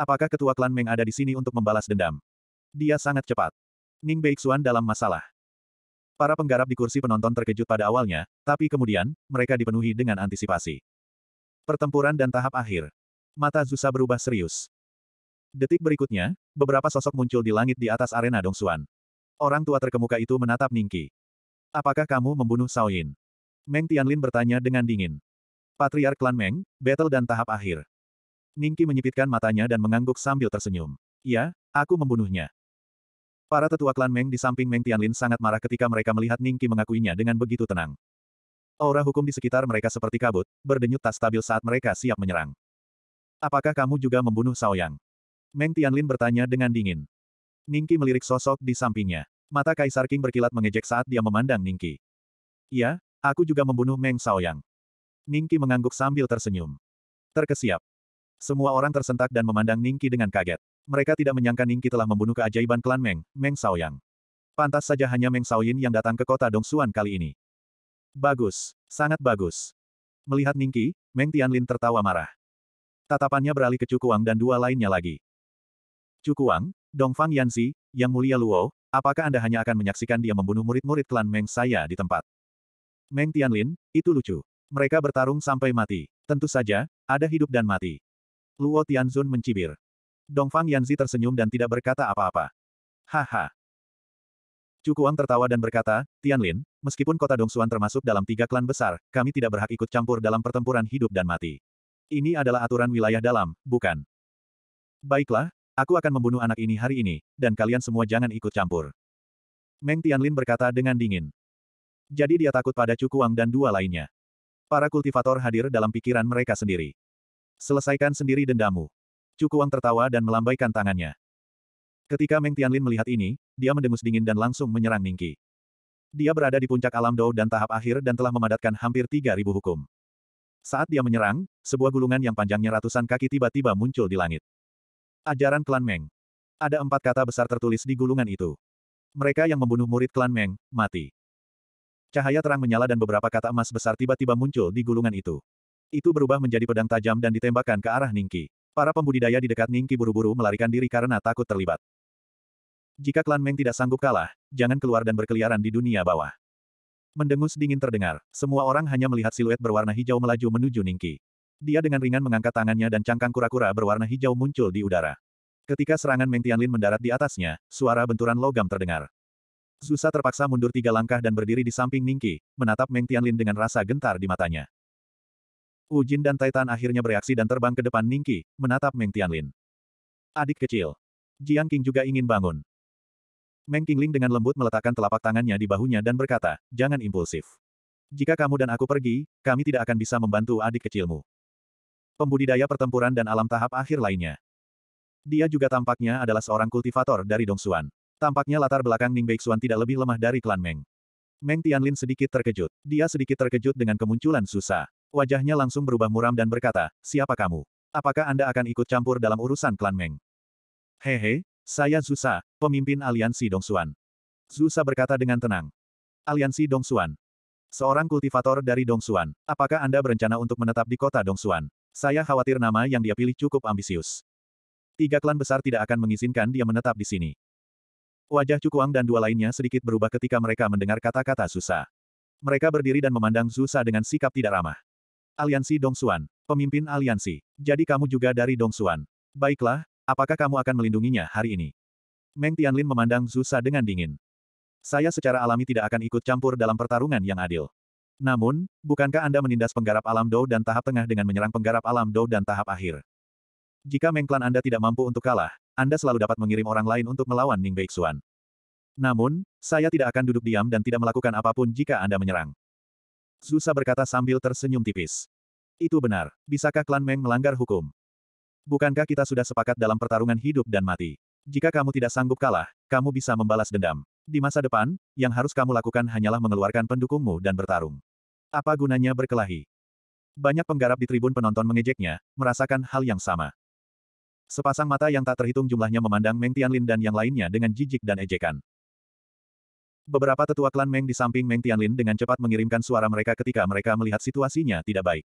Speaker 1: Apakah ketua klan Meng ada di sini untuk membalas dendam? Dia sangat cepat. Ning Beixuan dalam masalah. Para penggarap di kursi penonton terkejut pada awalnya, tapi kemudian, mereka dipenuhi dengan antisipasi. Pertempuran dan tahap akhir. Mata Zusa berubah serius. Detik berikutnya, beberapa sosok muncul di langit di atas arena Dongsuan. Orang tua terkemuka itu menatap Ningki. Apakah kamu membunuh Yin? Meng Tianlin bertanya dengan dingin. Patriark klan Meng, battle dan tahap akhir. Ningki menyipitkan matanya dan mengangguk sambil tersenyum. Ya, aku membunuhnya. Para tetua klan Meng di samping Meng Tianlin sangat marah ketika mereka melihat Ningki mengakuinya dengan begitu tenang. Aura hukum di sekitar mereka seperti kabut, berdenyut tak stabil saat mereka siap menyerang. Apakah kamu juga membunuh Sao Yang? Meng Tianlin bertanya dengan dingin. Ningki melirik sosok di sampingnya. Mata Kaisar King berkilat mengejek saat dia memandang Ningki. Iya, aku juga membunuh Meng Sao Yang. Ningki mengangguk sambil tersenyum. Terkesiap. Semua orang tersentak dan memandang Ningki dengan kaget. Mereka tidak menyangka Ningqi telah membunuh keajaiban klan Meng, Meng Shaoyang. Pantas saja hanya Meng Shaoyin yang datang ke kota Dongsuan kali ini. Bagus, sangat bagus. Melihat Ningki, Meng Tianlin tertawa marah. Tatapannya beralih ke Cukuang dan dua lainnya lagi. Cukuang, Dongfang Yanzi, Yang Mulia Luo, apakah Anda hanya akan menyaksikan dia membunuh murid-murid klan Meng saya di tempat? Meng Tianlin, itu lucu. Mereka bertarung sampai mati. Tentu saja, ada hidup dan mati. Luo Tianzun mencibir. Dongfang Yanzi tersenyum dan tidak berkata apa-apa. Haha. Cukuang tertawa dan berkata, Tianlin, meskipun kota Dongsuan termasuk dalam tiga klan besar, kami tidak berhak ikut campur dalam pertempuran hidup dan mati. Ini adalah aturan wilayah dalam, bukan? Baiklah, aku akan membunuh anak ini hari ini, dan kalian semua jangan ikut campur. Meng Tianlin berkata dengan dingin. Jadi dia takut pada Cukuang dan dua lainnya. Para kultivator hadir dalam pikiran mereka sendiri. Selesaikan sendiri dendamu. Cukuang tertawa dan melambaikan tangannya. Ketika Meng Tianlin melihat ini, dia mendengus dingin dan langsung menyerang Ningki. Dia berada di puncak alam Dou dan tahap akhir dan telah memadatkan hampir 3.000 hukum. Saat dia menyerang, sebuah gulungan yang panjangnya ratusan kaki tiba-tiba muncul di langit. Ajaran klan Meng. Ada empat kata besar tertulis di gulungan itu. Mereka yang membunuh murid klan Meng, mati. Cahaya terang menyala dan beberapa kata emas besar tiba-tiba muncul di gulungan itu. Itu berubah menjadi pedang tajam dan ditembakkan ke arah Ningki. Para pembudidaya di dekat Ningki buru-buru melarikan diri karena takut terlibat. Jika klan Meng tidak sanggup kalah, jangan keluar dan berkeliaran di dunia bawah. Mendengus dingin terdengar, semua orang hanya melihat siluet berwarna hijau melaju menuju Ningki. Dia dengan ringan mengangkat tangannya dan cangkang kura-kura berwarna hijau muncul di udara. Ketika serangan Meng Tianlin mendarat di atasnya, suara benturan logam terdengar. Zusa terpaksa mundur tiga langkah dan berdiri di samping Ningki, menatap Meng Tianlin dengan rasa gentar di matanya. Wu Jin dan Titan akhirnya bereaksi dan terbang ke depan Ningqi, menatap Meng Tianlin. Adik kecil. Jiang King juga ingin bangun. Meng Qingling dengan lembut meletakkan telapak tangannya di bahunya dan berkata, jangan impulsif. Jika kamu dan aku pergi, kami tidak akan bisa membantu adik kecilmu. Pembudidaya pertempuran dan alam tahap akhir lainnya. Dia juga tampaknya adalah seorang kultivator dari Dongsuan. Tampaknya latar belakang Ning Beixuan tidak lebih lemah dari klan Meng. Meng Tianlin sedikit terkejut. Dia sedikit terkejut dengan kemunculan susah. Wajahnya langsung berubah muram dan berkata, siapa kamu? Apakah Anda akan ikut campur dalam urusan klan Meng? Hehe, saya Zusa, pemimpin aliansi Dongsuan. Zusa berkata dengan tenang. Aliansi Dongsuan. Seorang kultivator dari Dongsuan, apakah Anda berencana untuk menetap di kota Dongsuan? Saya khawatir nama yang dia pilih cukup ambisius. Tiga klan besar tidak akan mengizinkan dia menetap di sini. Wajah Cukuang dan dua lainnya sedikit berubah ketika mereka mendengar kata-kata Zusa. Mereka berdiri dan memandang Zusa dengan sikap tidak ramah. Aliansi Dongsuan. Pemimpin aliansi. Jadi kamu juga dari Dongsuan. Baiklah, apakah kamu akan melindunginya hari ini? Meng Tianlin memandang Zusa dengan dingin. Saya secara alami tidak akan ikut campur dalam pertarungan yang adil. Namun, bukankah Anda menindas penggarap alam Dou dan tahap tengah dengan menyerang penggarap alam Dou dan tahap akhir? Jika Mengklan Anda tidak mampu untuk kalah, Anda selalu dapat mengirim orang lain untuk melawan Ning Beixuan. Namun, saya tidak akan duduk diam dan tidak melakukan apapun jika Anda menyerang. Zusa berkata sambil tersenyum tipis. Itu benar. Bisakah klan Meng melanggar hukum? Bukankah kita sudah sepakat dalam pertarungan hidup dan mati? Jika kamu tidak sanggup kalah, kamu bisa membalas dendam. Di masa depan, yang harus kamu lakukan hanyalah mengeluarkan pendukungmu dan bertarung. Apa gunanya berkelahi? Banyak penggarap di tribun penonton mengejeknya, merasakan hal yang sama. Sepasang mata yang tak terhitung jumlahnya memandang Meng Tianlin dan yang lainnya dengan jijik dan ejekan. Beberapa tetua klan Meng di samping Meng Tianlin dengan cepat mengirimkan suara mereka ketika mereka melihat situasinya tidak baik.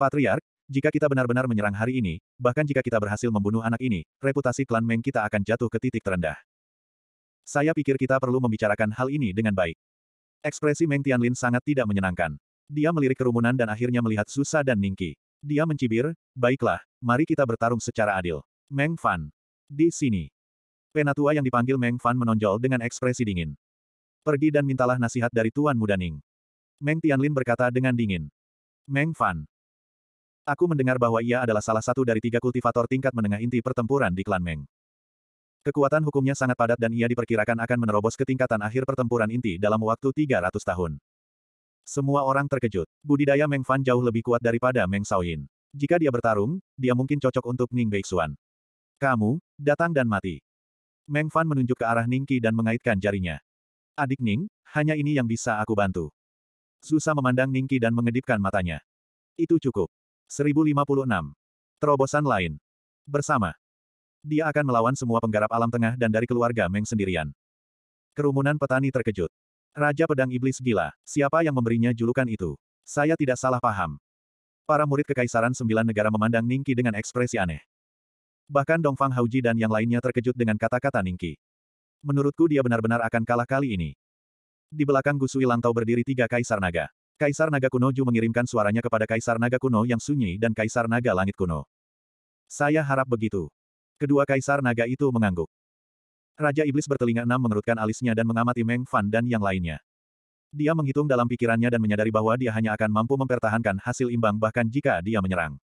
Speaker 1: Patriark, jika kita benar-benar menyerang hari ini, bahkan jika kita berhasil membunuh anak ini, reputasi klan Meng kita akan jatuh ke titik terendah. Saya pikir kita perlu membicarakan hal ini dengan baik. Ekspresi Meng Tianlin sangat tidak menyenangkan. Dia melirik kerumunan dan akhirnya melihat Susa dan Ningki. Dia mencibir, baiklah, mari kita bertarung secara adil. Meng Fan. Di sini. Penatua yang dipanggil Meng Fan menonjol dengan ekspresi dingin. Pergi dan mintalah nasihat dari Tuan Mudaning. Meng Tianlin berkata dengan dingin. Meng Fan. Aku mendengar bahwa ia adalah salah satu dari tiga kultivator tingkat menengah inti pertempuran di klan Meng. Kekuatan hukumnya sangat padat dan ia diperkirakan akan menerobos ke tingkatan akhir pertempuran inti dalam waktu 300 tahun. Semua orang terkejut. Budidaya Meng Fan jauh lebih kuat daripada Meng Xiaoyin. Jika dia bertarung, dia mungkin cocok untuk Ning Beixuan. Kamu, datang dan mati. Meng Fan menunjuk ke arah Qi dan mengaitkan jarinya. Adik Ning, hanya ini yang bisa aku bantu. Susah memandang Ningki dan mengedipkan matanya. Itu cukup. 1056. Terobosan lain. Bersama. Dia akan melawan semua penggarap alam tengah dan dari keluarga Meng sendirian. Kerumunan petani terkejut. Raja Pedang Iblis Gila, siapa yang memberinya julukan itu? Saya tidak salah paham. Para murid Kekaisaran Sembilan Negara memandang Ningki dengan ekspresi aneh. Bahkan Dongfang Hauji dan yang lainnya terkejut dengan kata-kata Ningki. Menurutku dia benar-benar akan kalah kali ini. Di belakang Gusui Lantau berdiri tiga Kaisar Naga. Kaisar Naga Kuno Ju mengirimkan suaranya kepada Kaisar Naga Kuno yang sunyi dan Kaisar Naga Langit Kuno. Saya harap begitu. Kedua Kaisar Naga itu mengangguk. Raja Iblis bertelinga enam mengerutkan alisnya dan mengamati Meng Fan dan yang lainnya. Dia menghitung dalam pikirannya dan menyadari bahwa dia hanya akan mampu mempertahankan hasil imbang bahkan jika dia menyerang.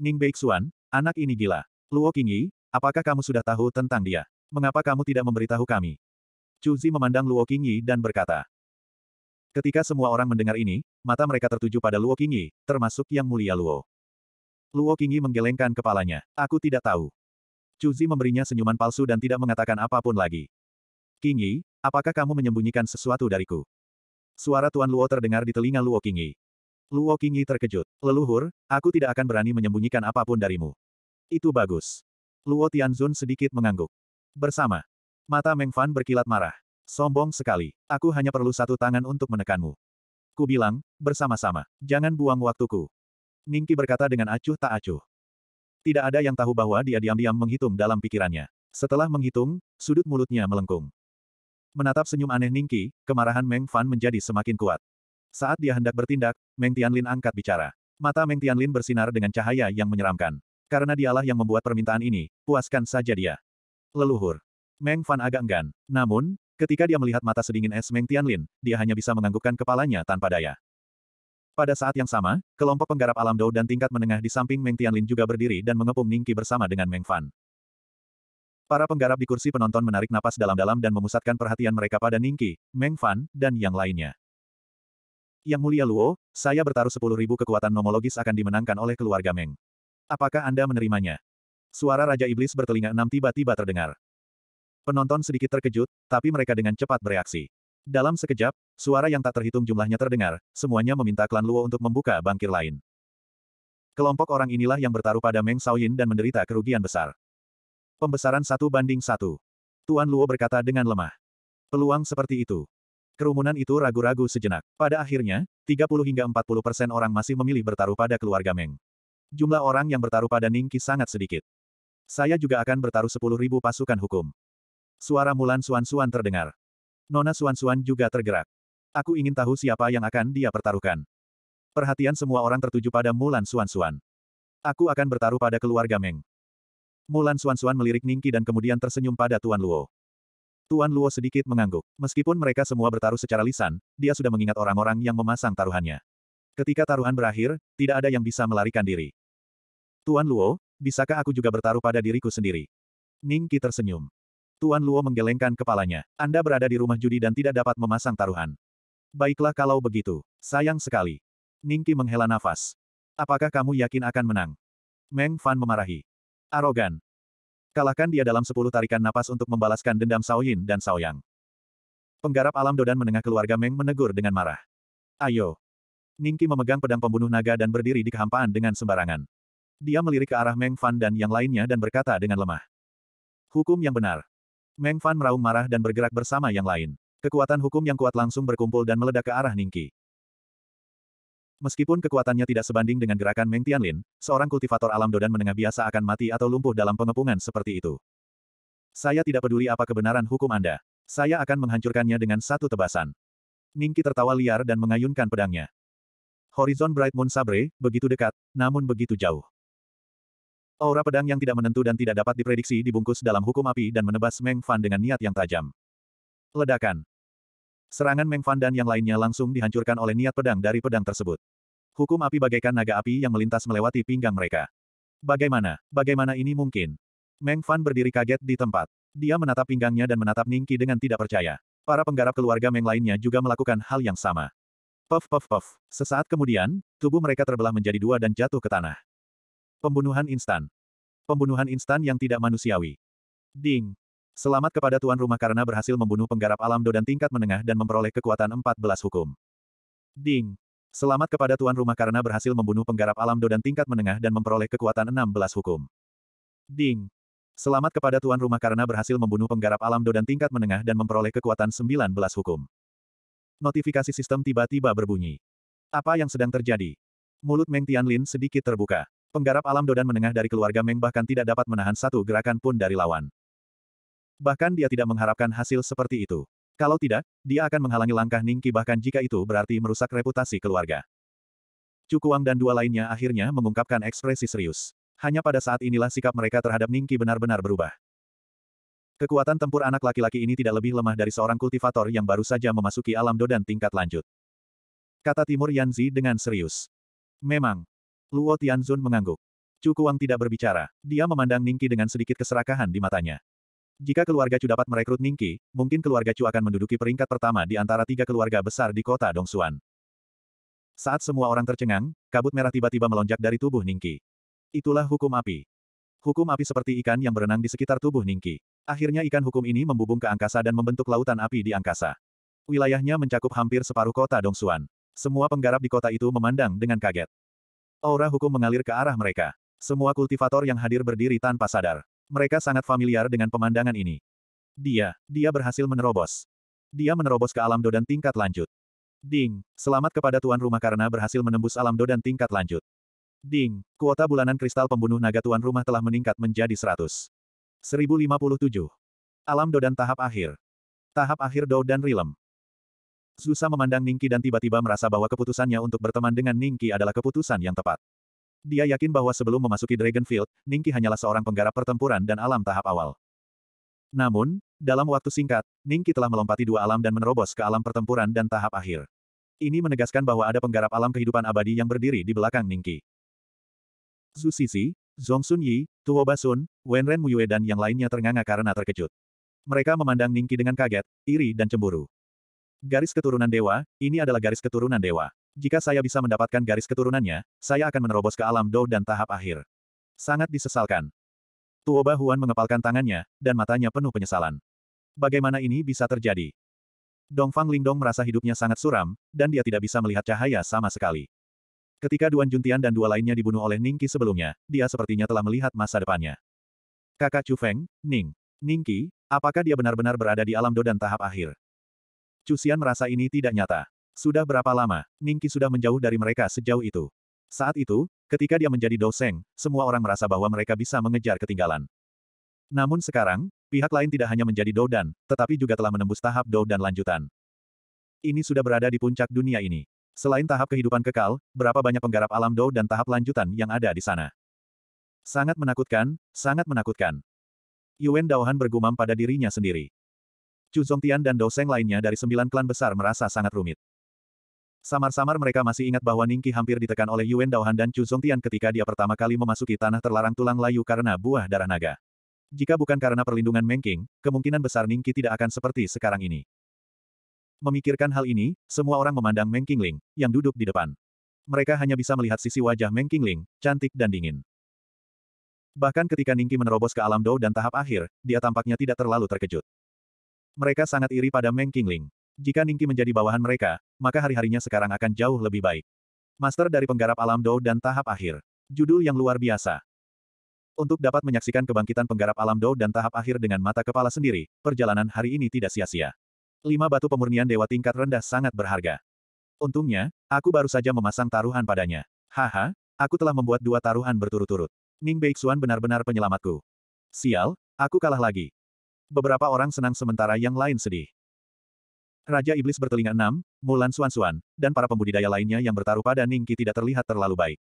Speaker 1: Ning Beixuan, anak ini gila. Luo Qingyi, apakah kamu sudah tahu tentang dia? Mengapa kamu tidak memberitahu kami? Chu Zi memandang Luo Qingyi dan berkata. Ketika semua orang mendengar ini, mata mereka tertuju pada Luo Qingyi, termasuk Yang Mulia Luo. Luo Qingyi menggelengkan kepalanya. Aku tidak tahu. Chu Zi memberinya senyuman palsu dan tidak mengatakan apapun lagi. Qingyi, apakah kamu menyembunyikan sesuatu dariku? Suara Tuan Luo terdengar di telinga Luo Qingyi. Luo Qingyi terkejut. Leluhur, aku tidak akan berani menyembunyikan apapun darimu. Itu bagus. Luo Tianzun sedikit mengangguk. Bersama. Mata Meng Fan berkilat marah. Sombong sekali. Aku hanya perlu satu tangan untuk menekanmu. Ku bilang, bersama-sama. Jangan buang waktuku. Ningki berkata dengan acuh tak acuh. Tidak ada yang tahu bahwa dia diam-diam menghitung dalam pikirannya. Setelah menghitung, sudut mulutnya melengkung. Menatap senyum aneh Ningki, kemarahan Meng Fan menjadi semakin kuat. Saat dia hendak bertindak, Meng Tianlin angkat bicara. Mata Meng Tianlin bersinar dengan cahaya yang menyeramkan. Karena dialah yang membuat permintaan ini, puaskan saja dia leluhur. Meng Fan agak enggan. Namun, ketika dia melihat mata sedingin es Meng Tianlin, dia hanya bisa menganggukkan kepalanya tanpa daya. Pada saat yang sama, kelompok penggarap alam Dao dan tingkat menengah di samping Meng Tianlin juga berdiri dan mengepung Ningki bersama dengan Meng Fan. Para penggarap di kursi penonton menarik napas dalam-dalam dan memusatkan perhatian mereka pada Ningki, Meng Fan, dan yang lainnya. Yang Mulia Luo, saya bertaruh 10.000 kekuatan nomologis akan dimenangkan oleh keluarga Meng. Apakah Anda menerimanya? Suara Raja Iblis bertelinga enam tiba-tiba terdengar. Penonton sedikit terkejut, tapi mereka dengan cepat bereaksi. Dalam sekejap, suara yang tak terhitung jumlahnya terdengar, semuanya meminta klan Luo untuk membuka bangkir lain. Kelompok orang inilah yang bertaruh pada Meng Shaoyin dan menderita kerugian besar. Pembesaran satu banding satu. Tuan Luo berkata dengan lemah. Peluang seperti itu. Kerumunan itu ragu-ragu sejenak. Pada akhirnya, 30 hingga 40 persen orang masih memilih bertaruh pada keluarga Meng. Jumlah orang yang bertaruh pada Ningki sangat sedikit. Saya juga akan bertaruh sepuluh ribu pasukan hukum. Suara Mulan Suan-Suan terdengar. Nona Suan-Suan juga tergerak. Aku ingin tahu siapa yang akan dia pertaruhkan. Perhatian semua orang tertuju pada Mulan Suan-Suan. Aku akan bertaruh pada keluarga Meng. Mulan Suan-Suan melirik Ningki dan kemudian tersenyum pada Tuan Luo. Tuan Luo sedikit mengangguk. Meskipun mereka semua bertaruh secara lisan, dia sudah mengingat orang-orang yang memasang taruhannya. Ketika taruhan berakhir, tidak ada yang bisa melarikan diri. Tuan Luo, bisakah aku juga bertaruh pada diriku sendiri? Ning Qi tersenyum. Tuan Luo menggelengkan kepalanya. Anda berada di rumah judi dan tidak dapat memasang taruhan. Baiklah kalau begitu. Sayang sekali. Ningki menghela nafas. Apakah kamu yakin akan menang? Meng Fan memarahi. Arogan. Kalahkan dia dalam sepuluh tarikan napas untuk membalaskan dendam Yin dan Yang. Penggarap alam Dodan menengah keluarga Meng menegur dengan marah. Ayo. Ningki memegang pedang pembunuh naga dan berdiri di kehampaan dengan sembarangan. Dia melirik ke arah Meng Fan dan yang lainnya dan berkata dengan lemah. Hukum yang benar. Meng Fan meraung marah dan bergerak bersama yang lain. Kekuatan hukum yang kuat langsung berkumpul dan meledak ke arah Ningki. Meskipun kekuatannya tidak sebanding dengan gerakan Meng Tianlin, seorang kultivator alam dodan menengah biasa akan mati atau lumpuh dalam pengepungan seperti itu. Saya tidak peduli apa kebenaran hukum Anda. Saya akan menghancurkannya dengan satu tebasan. Ningki tertawa liar dan mengayunkan pedangnya. Horizon Bright Moon Sabre, begitu dekat, namun begitu jauh. Aura pedang yang tidak menentu dan tidak dapat diprediksi dibungkus dalam hukum api dan menebas Meng Fan dengan niat yang tajam. Ledakan. Serangan Meng Fan dan yang lainnya langsung dihancurkan oleh niat pedang dari pedang tersebut. Hukum api bagaikan naga api yang melintas melewati pinggang mereka. Bagaimana? Bagaimana ini mungkin? Meng Fan berdiri kaget di tempat. Dia menatap pinggangnya dan menatap Ningki dengan tidak percaya. Para penggarap keluarga Meng lainnya juga melakukan hal yang sama. Puff puff puff. Sesaat kemudian, tubuh mereka terbelah menjadi dua dan jatuh ke tanah. Pembunuhan instan. Pembunuhan instan yang tidak manusiawi. Ding. Selamat kepada tuan rumah karena berhasil membunuh penggarap alam dodan tingkat menengah dan memperoleh kekuatan 14 hukum. Ding. Selamat kepada tuan rumah karena berhasil membunuh penggarap alam dodan tingkat menengah dan memperoleh kekuatan 16 hukum. Ding. Selamat kepada tuan rumah karena berhasil membunuh penggarap alam dodan tingkat menengah dan memperoleh kekuatan 19 hukum. Notifikasi sistem tiba-tiba berbunyi. Apa yang sedang terjadi? Mulut Meng Tianlin sedikit terbuka. Penggarap alam Dodan menengah dari keluarga Meng bahkan tidak dapat menahan satu gerakan pun dari lawan. Bahkan dia tidak mengharapkan hasil seperti itu. Kalau tidak, dia akan menghalangi langkah Ningki bahkan jika itu berarti merusak reputasi keluarga. Cukuang dan dua lainnya akhirnya mengungkapkan ekspresi serius. Hanya pada saat inilah sikap mereka terhadap Ningki benar-benar berubah. Kekuatan tempur anak laki-laki ini tidak lebih lemah dari seorang kultivator yang baru saja memasuki alam Dodan tingkat lanjut. Kata Timur Yanzi dengan serius. Memang, Luo Tianzun mengangguk. Chu Kuang tidak berbicara, dia memandang Ningki dengan sedikit keserakahan di matanya. Jika keluarga Chu dapat merekrut Ningki, mungkin keluarga Chu akan menduduki peringkat pertama di antara tiga keluarga besar di kota Dongsuan. Saat semua orang tercengang, kabut merah tiba-tiba melonjak dari tubuh Ningki. Itulah hukum api. Hukum api seperti ikan yang berenang di sekitar tubuh Ningki. Akhirnya ikan hukum ini membubung ke angkasa dan membentuk lautan api di angkasa. Wilayahnya mencakup hampir separuh kota Dongsuan. Semua penggarap di kota itu memandang dengan kaget. Aura hukum mengalir ke arah mereka. Semua kultivator yang hadir berdiri tanpa sadar. Mereka sangat familiar dengan pemandangan ini. Dia, dia berhasil menerobos. Dia menerobos ke alam dodan tingkat lanjut. Ding, selamat kepada tuan rumah karena berhasil menembus alam dodan tingkat lanjut. Ding, kuota bulanan kristal pembunuh naga tuan rumah telah meningkat menjadi 100. 1057. Alam dodan tahap akhir. Tahap akhir Dodan Rilem. Susa memandang Ningki dan tiba-tiba merasa bahwa keputusannya untuk berteman dengan Ningki adalah keputusan yang tepat. Dia yakin bahwa sebelum memasuki Dragonfield, Ningki hanyalah seorang penggarap pertempuran dan alam tahap awal. Namun, dalam waktu singkat, Ningki telah melompati dua alam dan menerobos ke alam pertempuran dan tahap akhir. Ini menegaskan bahwa ada penggarap alam kehidupan abadi yang berdiri di belakang Ningki. Zhu Sisi, Zhong Sun Yi, Tuo Basun, Wenren Muyue dan yang lainnya ternganga karena terkejut. Mereka memandang Ningki dengan kaget, iri dan cemburu. Garis keturunan dewa, ini adalah garis keturunan dewa. Jika saya bisa mendapatkan garis keturunannya, saya akan menerobos ke alam dou dan tahap akhir. Sangat disesalkan. Tuoba Huan mengepalkan tangannya, dan matanya penuh penyesalan. Bagaimana ini bisa terjadi? Dongfang Lingdong merasa hidupnya sangat suram, dan dia tidak bisa melihat cahaya sama sekali. Ketika Duan Juntian dan dua lainnya dibunuh oleh Ningqi sebelumnya, dia sepertinya telah melihat masa depannya. Kakak Chu Feng, Ning. Ningqi, apakah dia benar-benar berada di alam do dan tahap akhir? Cusian merasa ini tidak nyata. Sudah berapa lama, Ningki sudah menjauh dari mereka sejauh itu. Saat itu, ketika dia menjadi doseng, semua orang merasa bahwa mereka bisa mengejar ketinggalan. Namun sekarang, pihak lain tidak hanya menjadi Dan, tetapi juga telah menembus tahap Dan lanjutan. Ini sudah berada di puncak dunia ini. Selain tahap kehidupan kekal, berapa banyak penggarap alam Dou dan tahap lanjutan yang ada di sana. Sangat menakutkan, sangat menakutkan. Yuen Dauhan bergumam pada dirinya sendiri. Chu Zongtian dan Dou Seng lainnya dari sembilan klan besar merasa sangat rumit. Samar-samar mereka masih ingat bahwa Ningqi hampir ditekan oleh Yuan Daohan dan Chu Zongtian ketika dia pertama kali memasuki tanah terlarang tulang layu karena buah darah naga. Jika bukan karena perlindungan Mengking, kemungkinan besar Ningqi tidak akan seperti sekarang ini. Memikirkan hal ini, semua orang memandang Mengking Ling, yang duduk di depan. Mereka hanya bisa melihat sisi wajah Mengking Ling, cantik dan dingin. Bahkan ketika Ningki menerobos ke alam Dou dan tahap akhir, dia tampaknya tidak terlalu terkejut. Mereka sangat iri pada Meng Qingling. Jika Ningki menjadi bawahan mereka, maka hari-harinya sekarang akan jauh lebih baik. Master dari penggarap alam Dou dan tahap akhir. Judul yang luar biasa. Untuk dapat menyaksikan kebangkitan penggarap alam Dou dan tahap akhir dengan mata kepala sendiri, perjalanan hari ini tidak sia-sia. Lima batu pemurnian dewa tingkat rendah sangat berharga. Untungnya, aku baru saja memasang taruhan padanya. Haha, aku telah membuat dua taruhan berturut-turut. Ning Beixuan benar-benar penyelamatku. Sial, aku kalah lagi. Beberapa orang senang sementara yang lain sedih. Raja Iblis bertelinga enam, Mulan Suan-Suan, dan para pembudidaya lainnya yang bertaruh pada Ningki tidak terlihat terlalu baik.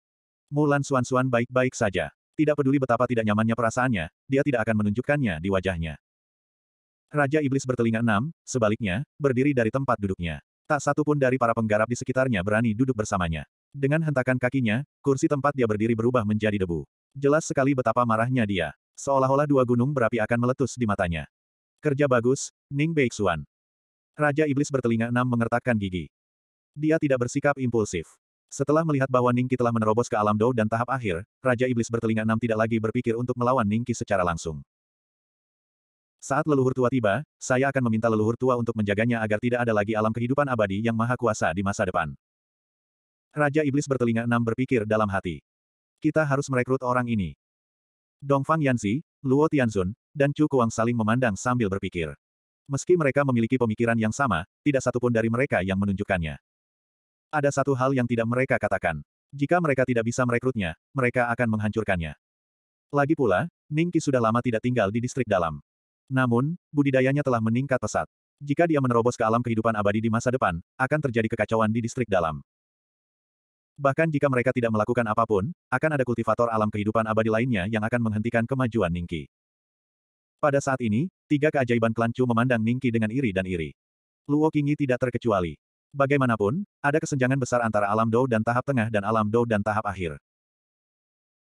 Speaker 1: Mulan Suan-Suan baik-baik saja. Tidak peduli betapa tidak nyamannya perasaannya, dia tidak akan menunjukkannya di wajahnya. Raja Iblis bertelinga enam, sebaliknya, berdiri dari tempat duduknya. Tak satu pun dari para penggarap di sekitarnya berani duduk bersamanya. Dengan hentakan kakinya, kursi tempat dia berdiri berubah menjadi debu. Jelas sekali betapa marahnya dia. Seolah-olah dua gunung berapi akan meletus di matanya. Kerja bagus, Ning Beixuan. Raja Iblis bertelinga enam mengertakkan gigi. Dia tidak bersikap impulsif. Setelah melihat bahwa Ningki telah menerobos ke alam Dou dan tahap akhir, Raja Iblis bertelinga enam tidak lagi berpikir untuk melawan Ningki secara langsung. Saat leluhur tua tiba, saya akan meminta leluhur tua untuk menjaganya agar tidak ada lagi alam kehidupan abadi yang maha kuasa di masa depan. Raja Iblis bertelinga enam berpikir dalam hati. Kita harus merekrut orang ini. Dongfang Yanzi, Luo Tianzun, dan Chu Kuang saling memandang sambil berpikir. Meski mereka memiliki pemikiran yang sama, tidak satupun dari mereka yang menunjukkannya. Ada satu hal yang tidak mereka katakan. Jika mereka tidak bisa merekrutnya, mereka akan menghancurkannya. Lagi pula, Ningki sudah lama tidak tinggal di distrik dalam. Namun, budidayanya telah meningkat pesat. Jika dia menerobos ke alam kehidupan abadi di masa depan, akan terjadi kekacauan di distrik dalam. Bahkan jika mereka tidak melakukan apapun, akan ada kultivator alam kehidupan abadi lainnya yang akan menghentikan kemajuan Ningki. Pada saat ini, tiga keajaiban klan Chu memandang Ningki dengan iri dan iri. Luo Qingyi tidak terkecuali. Bagaimanapun, ada kesenjangan besar antara alam Dou dan tahap tengah dan alam Dou dan tahap akhir.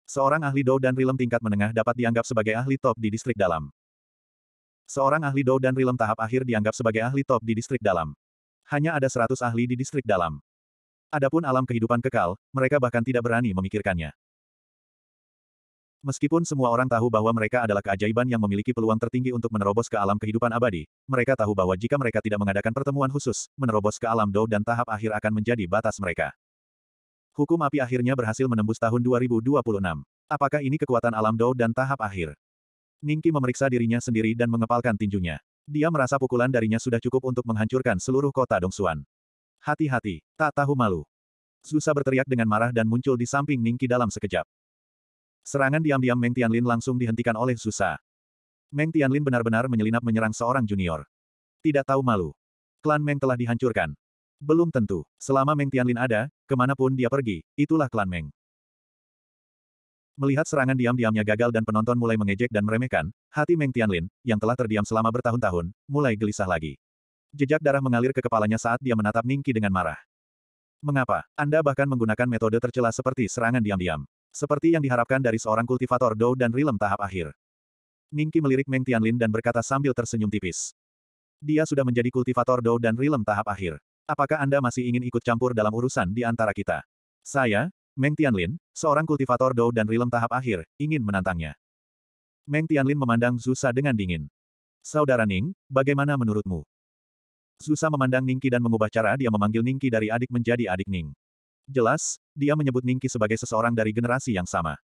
Speaker 1: Seorang ahli Dou dan Rilem tingkat menengah dapat dianggap sebagai ahli top di distrik dalam. Seorang ahli Dou dan Rilem tahap akhir dianggap sebagai ahli top di distrik dalam. Hanya ada 100 ahli di distrik dalam. Adapun alam kehidupan kekal, mereka bahkan tidak berani memikirkannya. Meskipun semua orang tahu bahwa mereka adalah keajaiban yang memiliki peluang tertinggi untuk menerobos ke alam kehidupan abadi, mereka tahu bahwa jika mereka tidak mengadakan pertemuan khusus, menerobos ke alam Dou dan tahap akhir akan menjadi batas mereka. Hukum api akhirnya berhasil menembus tahun 2026. Apakah ini kekuatan alam Dou dan tahap akhir? Ningki memeriksa dirinya sendiri dan mengepalkan tinjunya. Dia merasa pukulan darinya sudah cukup untuk menghancurkan seluruh kota Dongsuan. Hati-hati, tak tahu malu. Susa berteriak dengan marah dan muncul di samping Ningki dalam sekejap. Serangan diam-diam Meng Tianlin langsung dihentikan oleh Susa. Meng Tianlin benar-benar menyelinap menyerang seorang junior. Tidak tahu malu. Klan Meng telah dihancurkan. Belum tentu, selama Meng Tianlin ada, kemanapun dia pergi, itulah klan Meng. Melihat serangan diam-diamnya gagal dan penonton mulai mengejek dan meremehkan, hati Meng Tianlin, yang telah terdiam selama bertahun-tahun, mulai gelisah lagi. Jejak darah mengalir ke kepalanya saat dia menatap Ningki dengan marah. Mengapa? Anda bahkan menggunakan metode tercela seperti serangan diam-diam. Seperti yang diharapkan dari seorang kultivator Dou dan Rilem tahap akhir. Ningki melirik Meng Tianlin dan berkata sambil tersenyum tipis. Dia sudah menjadi kultivator Dou dan Rilem tahap akhir. Apakah Anda masih ingin ikut campur dalam urusan di antara kita? Saya, Meng Tianlin, seorang kultivator Dou dan Rilem tahap akhir, ingin menantangnya. Meng Tianlin memandang Zusa dengan dingin. Saudara Ning, bagaimana menurutmu? Susa memandang Ningki dan mengubah cara dia memanggil Ningki dari adik menjadi adik Ning. Jelas, dia menyebut Ningki sebagai seseorang dari generasi yang sama.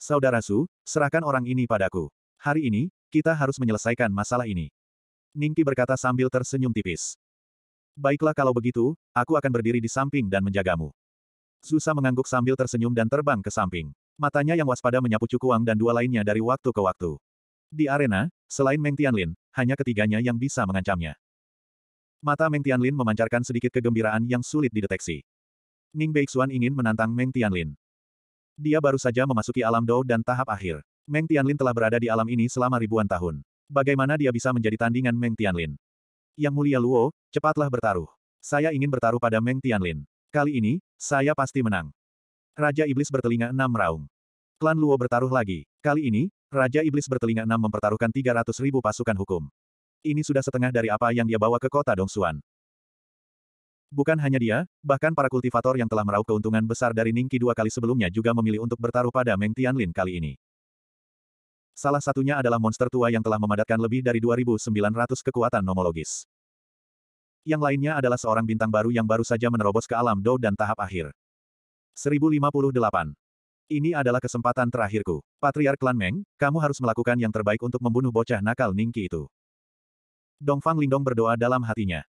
Speaker 1: Saudara Su, serahkan orang ini padaku. Hari ini, kita harus menyelesaikan masalah ini. Ningki berkata sambil tersenyum tipis. Baiklah kalau begitu, aku akan berdiri di samping dan menjagamu. Susa mengangguk sambil tersenyum dan terbang ke samping. Matanya yang waspada menyapu Cukuang dan dua lainnya dari waktu ke waktu. Di arena, selain Meng Tianlin, hanya ketiganya yang bisa mengancamnya. Mata Meng Tianlin memancarkan sedikit kegembiraan yang sulit dideteksi. Ning Beixuan ingin menantang Meng Tianlin. Dia baru saja memasuki alam Dou dan tahap akhir. Meng Tianlin telah berada di alam ini selama ribuan tahun. Bagaimana dia bisa menjadi tandingan Meng Tianlin? Yang mulia Luo, cepatlah bertaruh. Saya ingin bertaruh pada Meng Tianlin. Kali ini, saya pasti menang. Raja Iblis bertelinga enam meraung. Klan Luo bertaruh lagi. Kali ini, Raja Iblis bertelinga enam mempertaruhkan 300 ribu pasukan hukum. Ini sudah setengah dari apa yang dia bawa ke kota Dongsuan. Bukan hanya dia, bahkan para kultivator yang telah meraup keuntungan besar dari Ningki dua kali sebelumnya juga memilih untuk bertaruh pada Meng Tianlin kali ini. Salah satunya adalah monster tua yang telah memadatkan lebih dari 2.900 kekuatan nomologis. Yang lainnya adalah seorang bintang baru yang baru saja menerobos ke alam Dou dan tahap akhir. 1058. Ini adalah kesempatan terakhirku. Patriark Klan Meng, kamu harus melakukan yang terbaik untuk membunuh bocah nakal Ningki itu. Dongfang Lindong berdoa dalam hatinya.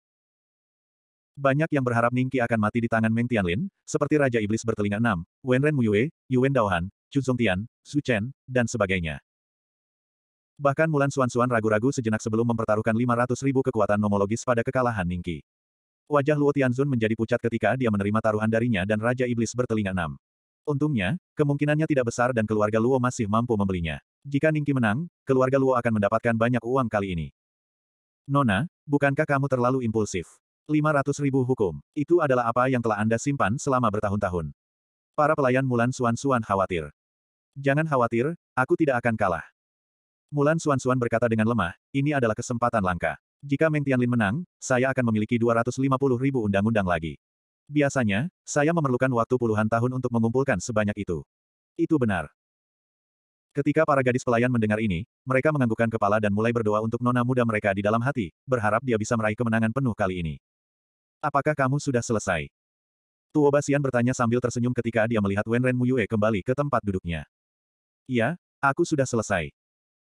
Speaker 1: Banyak yang berharap Ningki akan mati di tangan Meng Tianlin, seperti Raja Iblis bertelinga enam, Wenren Muyue, Yuwen Daohan, Chu Zongtian, Su Chen, dan sebagainya. Bahkan Mulan Suan-Suan ragu-ragu sejenak sebelum mempertaruhkan 500 ribu kekuatan nomologis pada kekalahan Ningki. Wajah Luo Tianzun menjadi pucat ketika dia menerima taruhan darinya dan Raja Iblis bertelinga enam. Untungnya, kemungkinannya tidak besar dan keluarga Luo masih mampu membelinya. Jika Ningki menang, keluarga Luo akan mendapatkan banyak uang kali ini. Nona, bukankah kamu terlalu impulsif? 500 ribu hukum, itu adalah apa yang telah Anda simpan selama bertahun-tahun. Para pelayan Mulan Suan-Suan khawatir. Jangan khawatir, aku tidak akan kalah. Mulan Suan-Suan berkata dengan lemah, ini adalah kesempatan langka. Jika Meng Tianlin menang, saya akan memiliki 250 ribu undang-undang lagi. Biasanya, saya memerlukan waktu puluhan tahun untuk mengumpulkan sebanyak itu. Itu benar. Ketika para gadis pelayan mendengar ini, mereka menganggukkan kepala dan mulai berdoa untuk nona muda mereka di dalam hati, berharap dia bisa meraih kemenangan penuh kali ini. Apakah kamu sudah selesai? Tuo Basian bertanya sambil tersenyum ketika dia melihat Wenren Muyue kembali ke tempat duduknya. Ya, aku sudah selesai.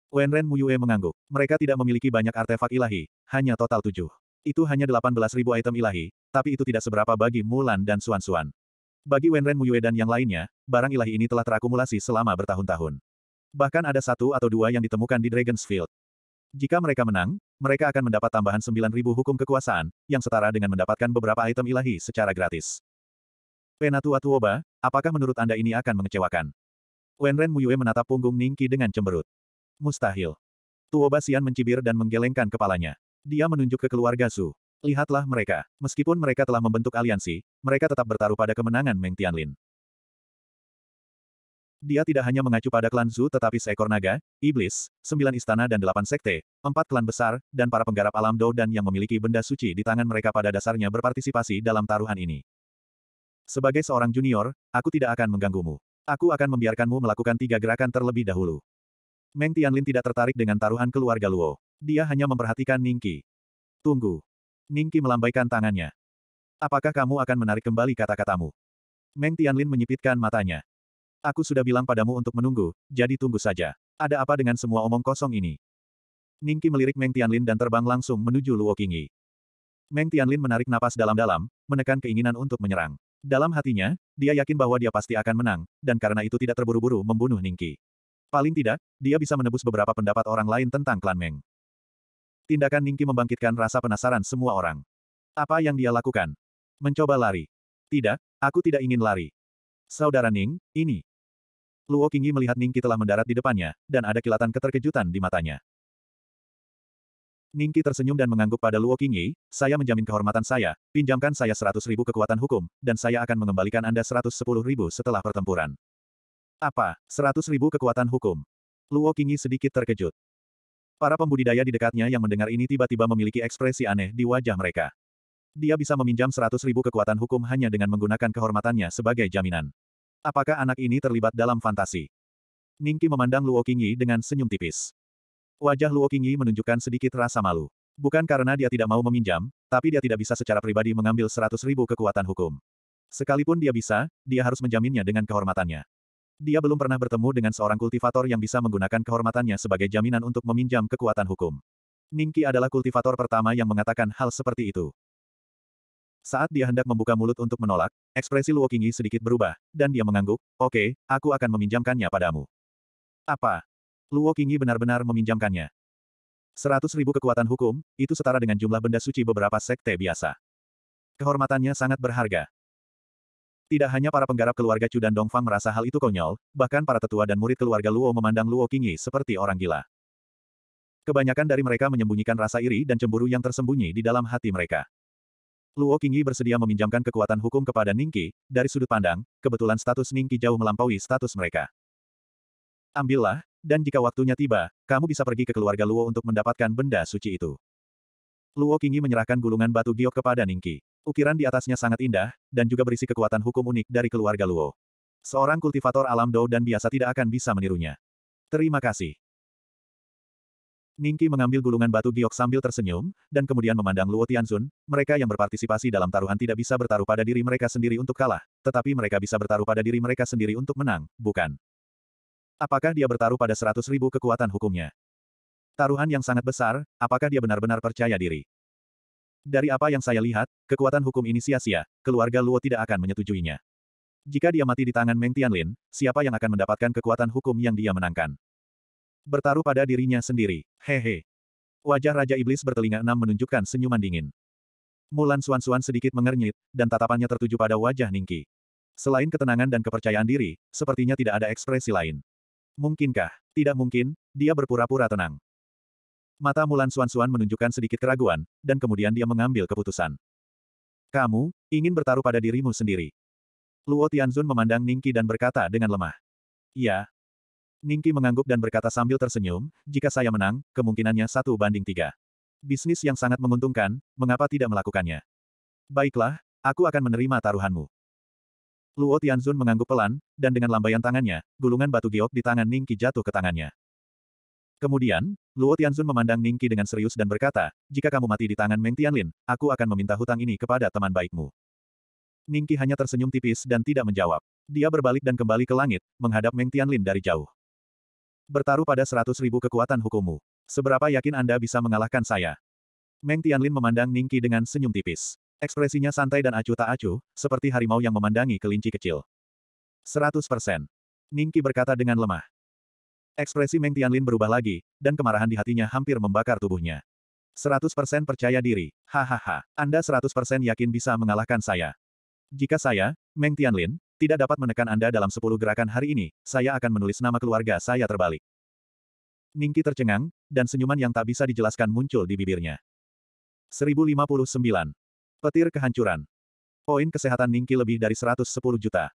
Speaker 1: Wenren Muyue mengangguk. Mereka tidak memiliki banyak artefak ilahi, hanya total tujuh. Itu hanya 18.000 item ilahi, tapi itu tidak seberapa bagi Mulan dan Suan Suan. Bagi Wenren Muyue dan yang lainnya, barang ilahi ini telah terakumulasi selama bertahun-tahun. Bahkan ada satu atau dua yang ditemukan di Dragon's Field. Jika mereka menang, mereka akan mendapat tambahan 9.000 hukum kekuasaan, yang setara dengan mendapatkan beberapa item ilahi secara gratis. Penatua Tuoba, apakah menurut Anda ini akan mengecewakan? Wenren Muyue menatap punggung Ningki dengan cemberut. Mustahil. Tuoba Sian mencibir dan menggelengkan kepalanya. Dia menunjuk ke keluarga Su. Lihatlah mereka. Meskipun mereka telah membentuk aliansi, mereka tetap bertaruh pada kemenangan Meng Tianlin. Dia tidak hanya mengacu pada klan Zu tetapi seekor naga, iblis, sembilan istana dan delapan sekte, empat klan besar, dan para penggarap alam Dou dan yang memiliki benda suci di tangan mereka pada dasarnya berpartisipasi dalam taruhan ini. Sebagai seorang junior, aku tidak akan mengganggumu. Aku akan membiarkanmu melakukan tiga gerakan terlebih dahulu. Meng Tianlin tidak tertarik dengan taruhan keluarga Luo. Dia hanya memperhatikan Ningki. Tunggu. Ningki melambaikan tangannya. Apakah kamu akan menarik kembali kata-katamu? Meng Tianlin menyipitkan matanya. Aku sudah bilang padamu untuk menunggu, jadi tunggu saja. Ada apa dengan semua omong kosong ini? Ningki melirik Meng Tianlin dan terbang langsung menuju Luo Qingyi. Meng Tianlin menarik napas dalam-dalam, menekan keinginan untuk menyerang. Dalam hatinya, dia yakin bahwa dia pasti akan menang, dan karena itu tidak terburu-buru membunuh Ningki. Paling tidak, dia bisa menebus beberapa pendapat orang lain tentang klan Meng. Tindakan Ningki membangkitkan rasa penasaran semua orang. Apa yang dia lakukan? Mencoba lari. Tidak, aku tidak ingin lari. Saudara Ning, ini. Luo Qingyi melihat Ningki telah mendarat di depannya, dan ada kilatan keterkejutan di matanya. Ningki tersenyum dan mengangguk pada Luo Qingyi, saya menjamin kehormatan saya, pinjamkan saya seratus ribu kekuatan hukum, dan saya akan mengembalikan Anda seratus sepuluh ribu setelah pertempuran. Apa, seratus ribu kekuatan hukum? Luo Qingyi sedikit terkejut. Para pembudidaya di dekatnya yang mendengar ini tiba-tiba memiliki ekspresi aneh di wajah mereka. Dia bisa meminjam seratus ribu kekuatan hukum hanya dengan menggunakan kehormatannya sebagai jaminan. Apakah anak ini terlibat dalam fantasi? Ningki memandang Luo Qingyi dengan senyum tipis. Wajah Luo Qingyi menunjukkan sedikit rasa malu. Bukan karena dia tidak mau meminjam, tapi dia tidak bisa secara pribadi mengambil seratus ribu kekuatan hukum. Sekalipun dia bisa, dia harus menjaminnya dengan kehormatannya. Dia belum pernah bertemu dengan seorang kultivator yang bisa menggunakan kehormatannya sebagai jaminan untuk meminjam kekuatan hukum. Ningki adalah kultivator pertama yang mengatakan hal seperti itu. Saat dia hendak membuka mulut untuk menolak, ekspresi Luo Qingyi sedikit berubah, dan dia mengangguk, oke, okay, aku akan meminjamkannya padamu. Apa? Luo Qingyi benar-benar meminjamkannya. Seratus ribu kekuatan hukum, itu setara dengan jumlah benda suci beberapa sekte biasa. Kehormatannya sangat berharga. Tidak hanya para penggarap keluarga Chu dan Dongfang merasa hal itu konyol, bahkan para tetua dan murid keluarga Luo memandang Luo Qingyi seperti orang gila. Kebanyakan dari mereka menyembunyikan rasa iri dan cemburu yang tersembunyi di dalam hati mereka. Luo Qingyi bersedia meminjamkan kekuatan hukum kepada Ningqi, dari sudut pandang, kebetulan status Ningqi jauh melampaui status mereka. Ambillah, dan jika waktunya tiba, kamu bisa pergi ke keluarga Luo untuk mendapatkan benda suci itu. Luo Qingyi menyerahkan gulungan batu giok kepada Ningqi. Ukiran di atasnya sangat indah, dan juga berisi kekuatan hukum unik dari keluarga Luo. Seorang kultivator alam Dou dan biasa tidak akan bisa menirunya. Terima kasih. Ningki mengambil gulungan batu giok sambil tersenyum, dan kemudian memandang Luo Tianzun, mereka yang berpartisipasi dalam taruhan tidak bisa bertaruh pada diri mereka sendiri untuk kalah, tetapi mereka bisa bertaruh pada diri mereka sendiri untuk menang, bukan? Apakah dia bertaruh pada seratus ribu kekuatan hukumnya? Taruhan yang sangat besar, apakah dia benar-benar percaya diri? Dari apa yang saya lihat, kekuatan hukum ini sia-sia, keluarga Luo tidak akan menyetujuinya. Jika dia mati di tangan Meng Tianlin, siapa yang akan mendapatkan kekuatan hukum yang dia menangkan? Bertaruh pada dirinya sendiri. Hehe. Wajah Raja Iblis bertelinga enam menunjukkan senyuman dingin. Mulan Suan-Suan sedikit mengernyit, dan tatapannya tertuju pada wajah Ningki. Selain ketenangan dan kepercayaan diri, sepertinya tidak ada ekspresi lain. Mungkinkah? Tidak mungkin, dia berpura-pura tenang. Mata Mulan Suan-Suan menunjukkan sedikit keraguan, dan kemudian dia mengambil keputusan. Kamu, ingin bertaruh pada dirimu sendiri. Luo Tianzun memandang Ningki dan berkata dengan lemah. Ya, Ningki mengangguk dan berkata sambil tersenyum, jika saya menang, kemungkinannya satu banding tiga. Bisnis yang sangat menguntungkan, mengapa tidak melakukannya? Baiklah, aku akan menerima taruhanmu. Luo Tianzun mengangguk pelan, dan dengan lambaian tangannya, gulungan batu giok di tangan Ningki jatuh ke tangannya. Kemudian, Luo Tianzun memandang Ningki dengan serius dan berkata, jika kamu mati di tangan Meng Tianlin, aku akan meminta hutang ini kepada teman baikmu. Ningki hanya tersenyum tipis dan tidak menjawab. Dia berbalik dan kembali ke langit, menghadap Meng Tianlin dari jauh. Bertaruh pada seratus ribu kekuatan hukummu. Seberapa yakin Anda bisa mengalahkan saya? Meng Tianlin memandang Ningki dengan senyum tipis. Ekspresinya santai dan acuh tak acuh, seperti harimau yang memandangi kelinci kecil. Seratus persen. Ningki berkata dengan lemah. Ekspresi Meng Tianlin berubah lagi, dan kemarahan di hatinya hampir membakar tubuhnya. Seratus persen percaya diri, hahaha, Anda seratus persen yakin bisa mengalahkan saya. Jika saya, Meng Tianlin, tidak dapat menekan Anda dalam 10 gerakan hari ini, saya akan menulis nama keluarga saya terbalik. Ningki tercengang, dan senyuman yang tak bisa dijelaskan muncul di bibirnya. 1059. Petir kehancuran. Poin kesehatan Ningki lebih dari 110 juta.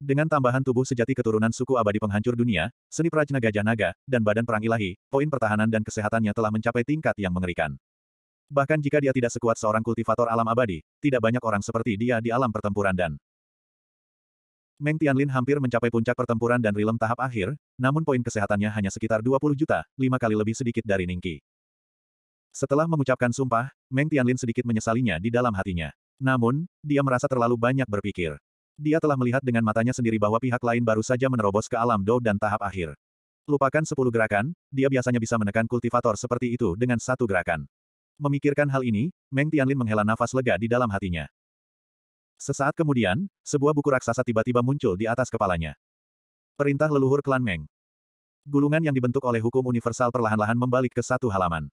Speaker 1: Dengan tambahan tubuh sejati keturunan suku abadi penghancur dunia, seni prajna gajah naga, dan badan perang ilahi, poin pertahanan dan kesehatannya telah mencapai tingkat yang mengerikan. Bahkan jika dia tidak sekuat seorang kultivator alam abadi, tidak banyak orang seperti dia di alam pertempuran dan Meng Tianlin hampir mencapai puncak pertempuran dan rilem tahap akhir, namun poin kesehatannya hanya sekitar 20 juta, lima kali lebih sedikit dari Ningqi. Setelah mengucapkan sumpah, Meng Tianlin sedikit menyesalinya di dalam hatinya. Namun, dia merasa terlalu banyak berpikir. Dia telah melihat dengan matanya sendiri bahwa pihak lain baru saja menerobos ke alam Dou dan tahap akhir. Lupakan sepuluh gerakan, dia biasanya bisa menekan kultivator seperti itu dengan satu gerakan. Memikirkan hal ini, Meng Tianlin menghela nafas lega di dalam hatinya. Sesaat kemudian, sebuah buku raksasa tiba-tiba muncul di atas kepalanya. Perintah leluhur klan Meng. Gulungan yang dibentuk oleh hukum universal perlahan-lahan membalik ke satu halaman.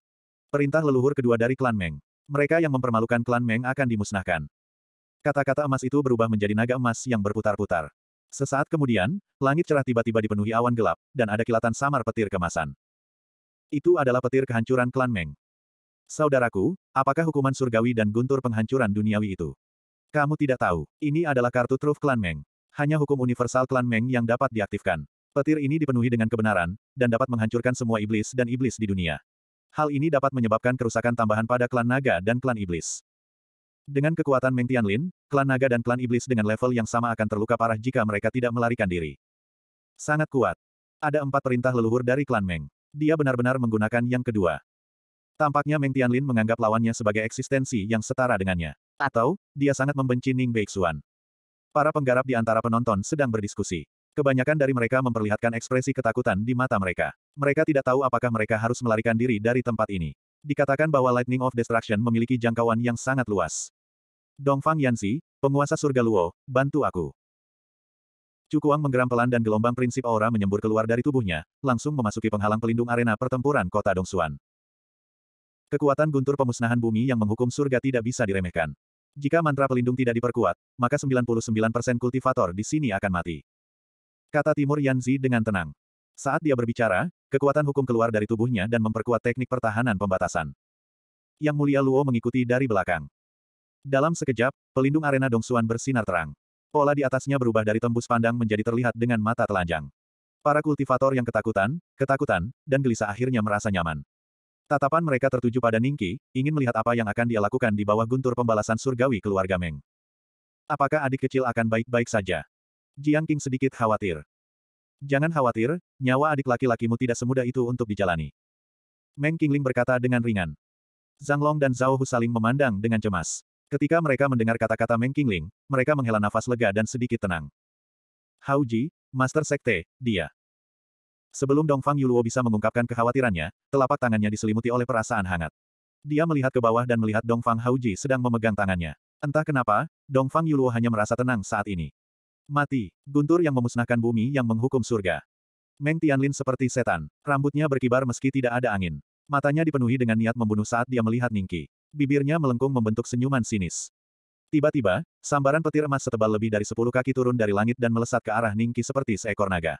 Speaker 1: Perintah leluhur kedua dari klan Meng. Mereka yang mempermalukan klan Meng akan dimusnahkan. Kata-kata emas itu berubah menjadi naga emas yang berputar-putar. Sesaat kemudian, langit cerah tiba-tiba dipenuhi awan gelap, dan ada kilatan samar petir kemasan. Itu adalah petir kehancuran klan Meng. Saudaraku, apakah hukuman surgawi dan guntur penghancuran duniawi itu? Kamu tidak tahu, ini adalah kartu truf klan Meng. Hanya hukum universal klan Meng yang dapat diaktifkan. Petir ini dipenuhi dengan kebenaran, dan dapat menghancurkan semua iblis dan iblis di dunia. Hal ini dapat menyebabkan kerusakan tambahan pada klan naga dan klan iblis. Dengan kekuatan Meng Tianlin, klan naga dan klan iblis dengan level yang sama akan terluka parah jika mereka tidak melarikan diri. Sangat kuat. Ada empat perintah leluhur dari klan Meng. Dia benar-benar menggunakan yang kedua. Tampaknya Meng Tianlin menganggap lawannya sebagai eksistensi yang setara dengannya. Atau, dia sangat membenci Ning Beixuan. Para penggarap di antara penonton sedang berdiskusi. Kebanyakan dari mereka memperlihatkan ekspresi ketakutan di mata mereka. Mereka tidak tahu apakah mereka harus melarikan diri dari tempat ini. Dikatakan bahwa Lightning of Destruction memiliki jangkauan yang sangat luas. Dongfang Yanzi, penguasa surga Luo, bantu aku. Cukuang menggeram pelan dan gelombang prinsip aura menyembur keluar dari tubuhnya, langsung memasuki penghalang pelindung arena pertempuran kota Dongsuan. Kekuatan guntur pemusnahan bumi yang menghukum surga tidak bisa diremehkan. Jika mantra pelindung tidak diperkuat, maka 99% kultivator di sini akan mati. Kata Timur Yanzi dengan tenang. Saat dia berbicara, kekuatan hukum keluar dari tubuhnya dan memperkuat teknik pertahanan pembatasan. Yang Mulia Luo mengikuti dari belakang. Dalam sekejap, pelindung arena Dongsuan bersinar terang. Pola di atasnya berubah dari tembus pandang menjadi terlihat dengan mata telanjang. Para kultivator yang ketakutan, ketakutan, dan gelisah akhirnya merasa nyaman. Tatapan mereka tertuju pada Ningki, ingin melihat apa yang akan dia lakukan di bawah guntur pembalasan surgawi keluarga Meng. Apakah adik kecil akan baik-baik saja? Jiang King sedikit khawatir. Jangan khawatir, nyawa adik laki-lakimu tidak semudah itu untuk dijalani. Meng Qingling berkata dengan ringan. Zhang Long dan Zhao Hu saling memandang dengan cemas. Ketika mereka mendengar kata-kata Meng Qingling, mereka menghela nafas lega dan sedikit tenang. Hao Ji, Master Sekte, dia. Sebelum Dongfang Yuluo bisa mengungkapkan kekhawatirannya, telapak tangannya diselimuti oleh perasaan hangat. Dia melihat ke bawah dan melihat Dongfang Hauji sedang memegang tangannya. Entah kenapa, Dongfang Yuluo hanya merasa tenang saat ini. Mati, guntur yang memusnahkan bumi yang menghukum surga. Meng Tianlin seperti setan, rambutnya berkibar meski tidak ada angin. Matanya dipenuhi dengan niat membunuh saat dia melihat Ningki. Bibirnya melengkung membentuk senyuman sinis. Tiba-tiba, sambaran petir emas setebal lebih dari sepuluh kaki turun dari langit dan melesat ke arah Ningki seperti seekor naga.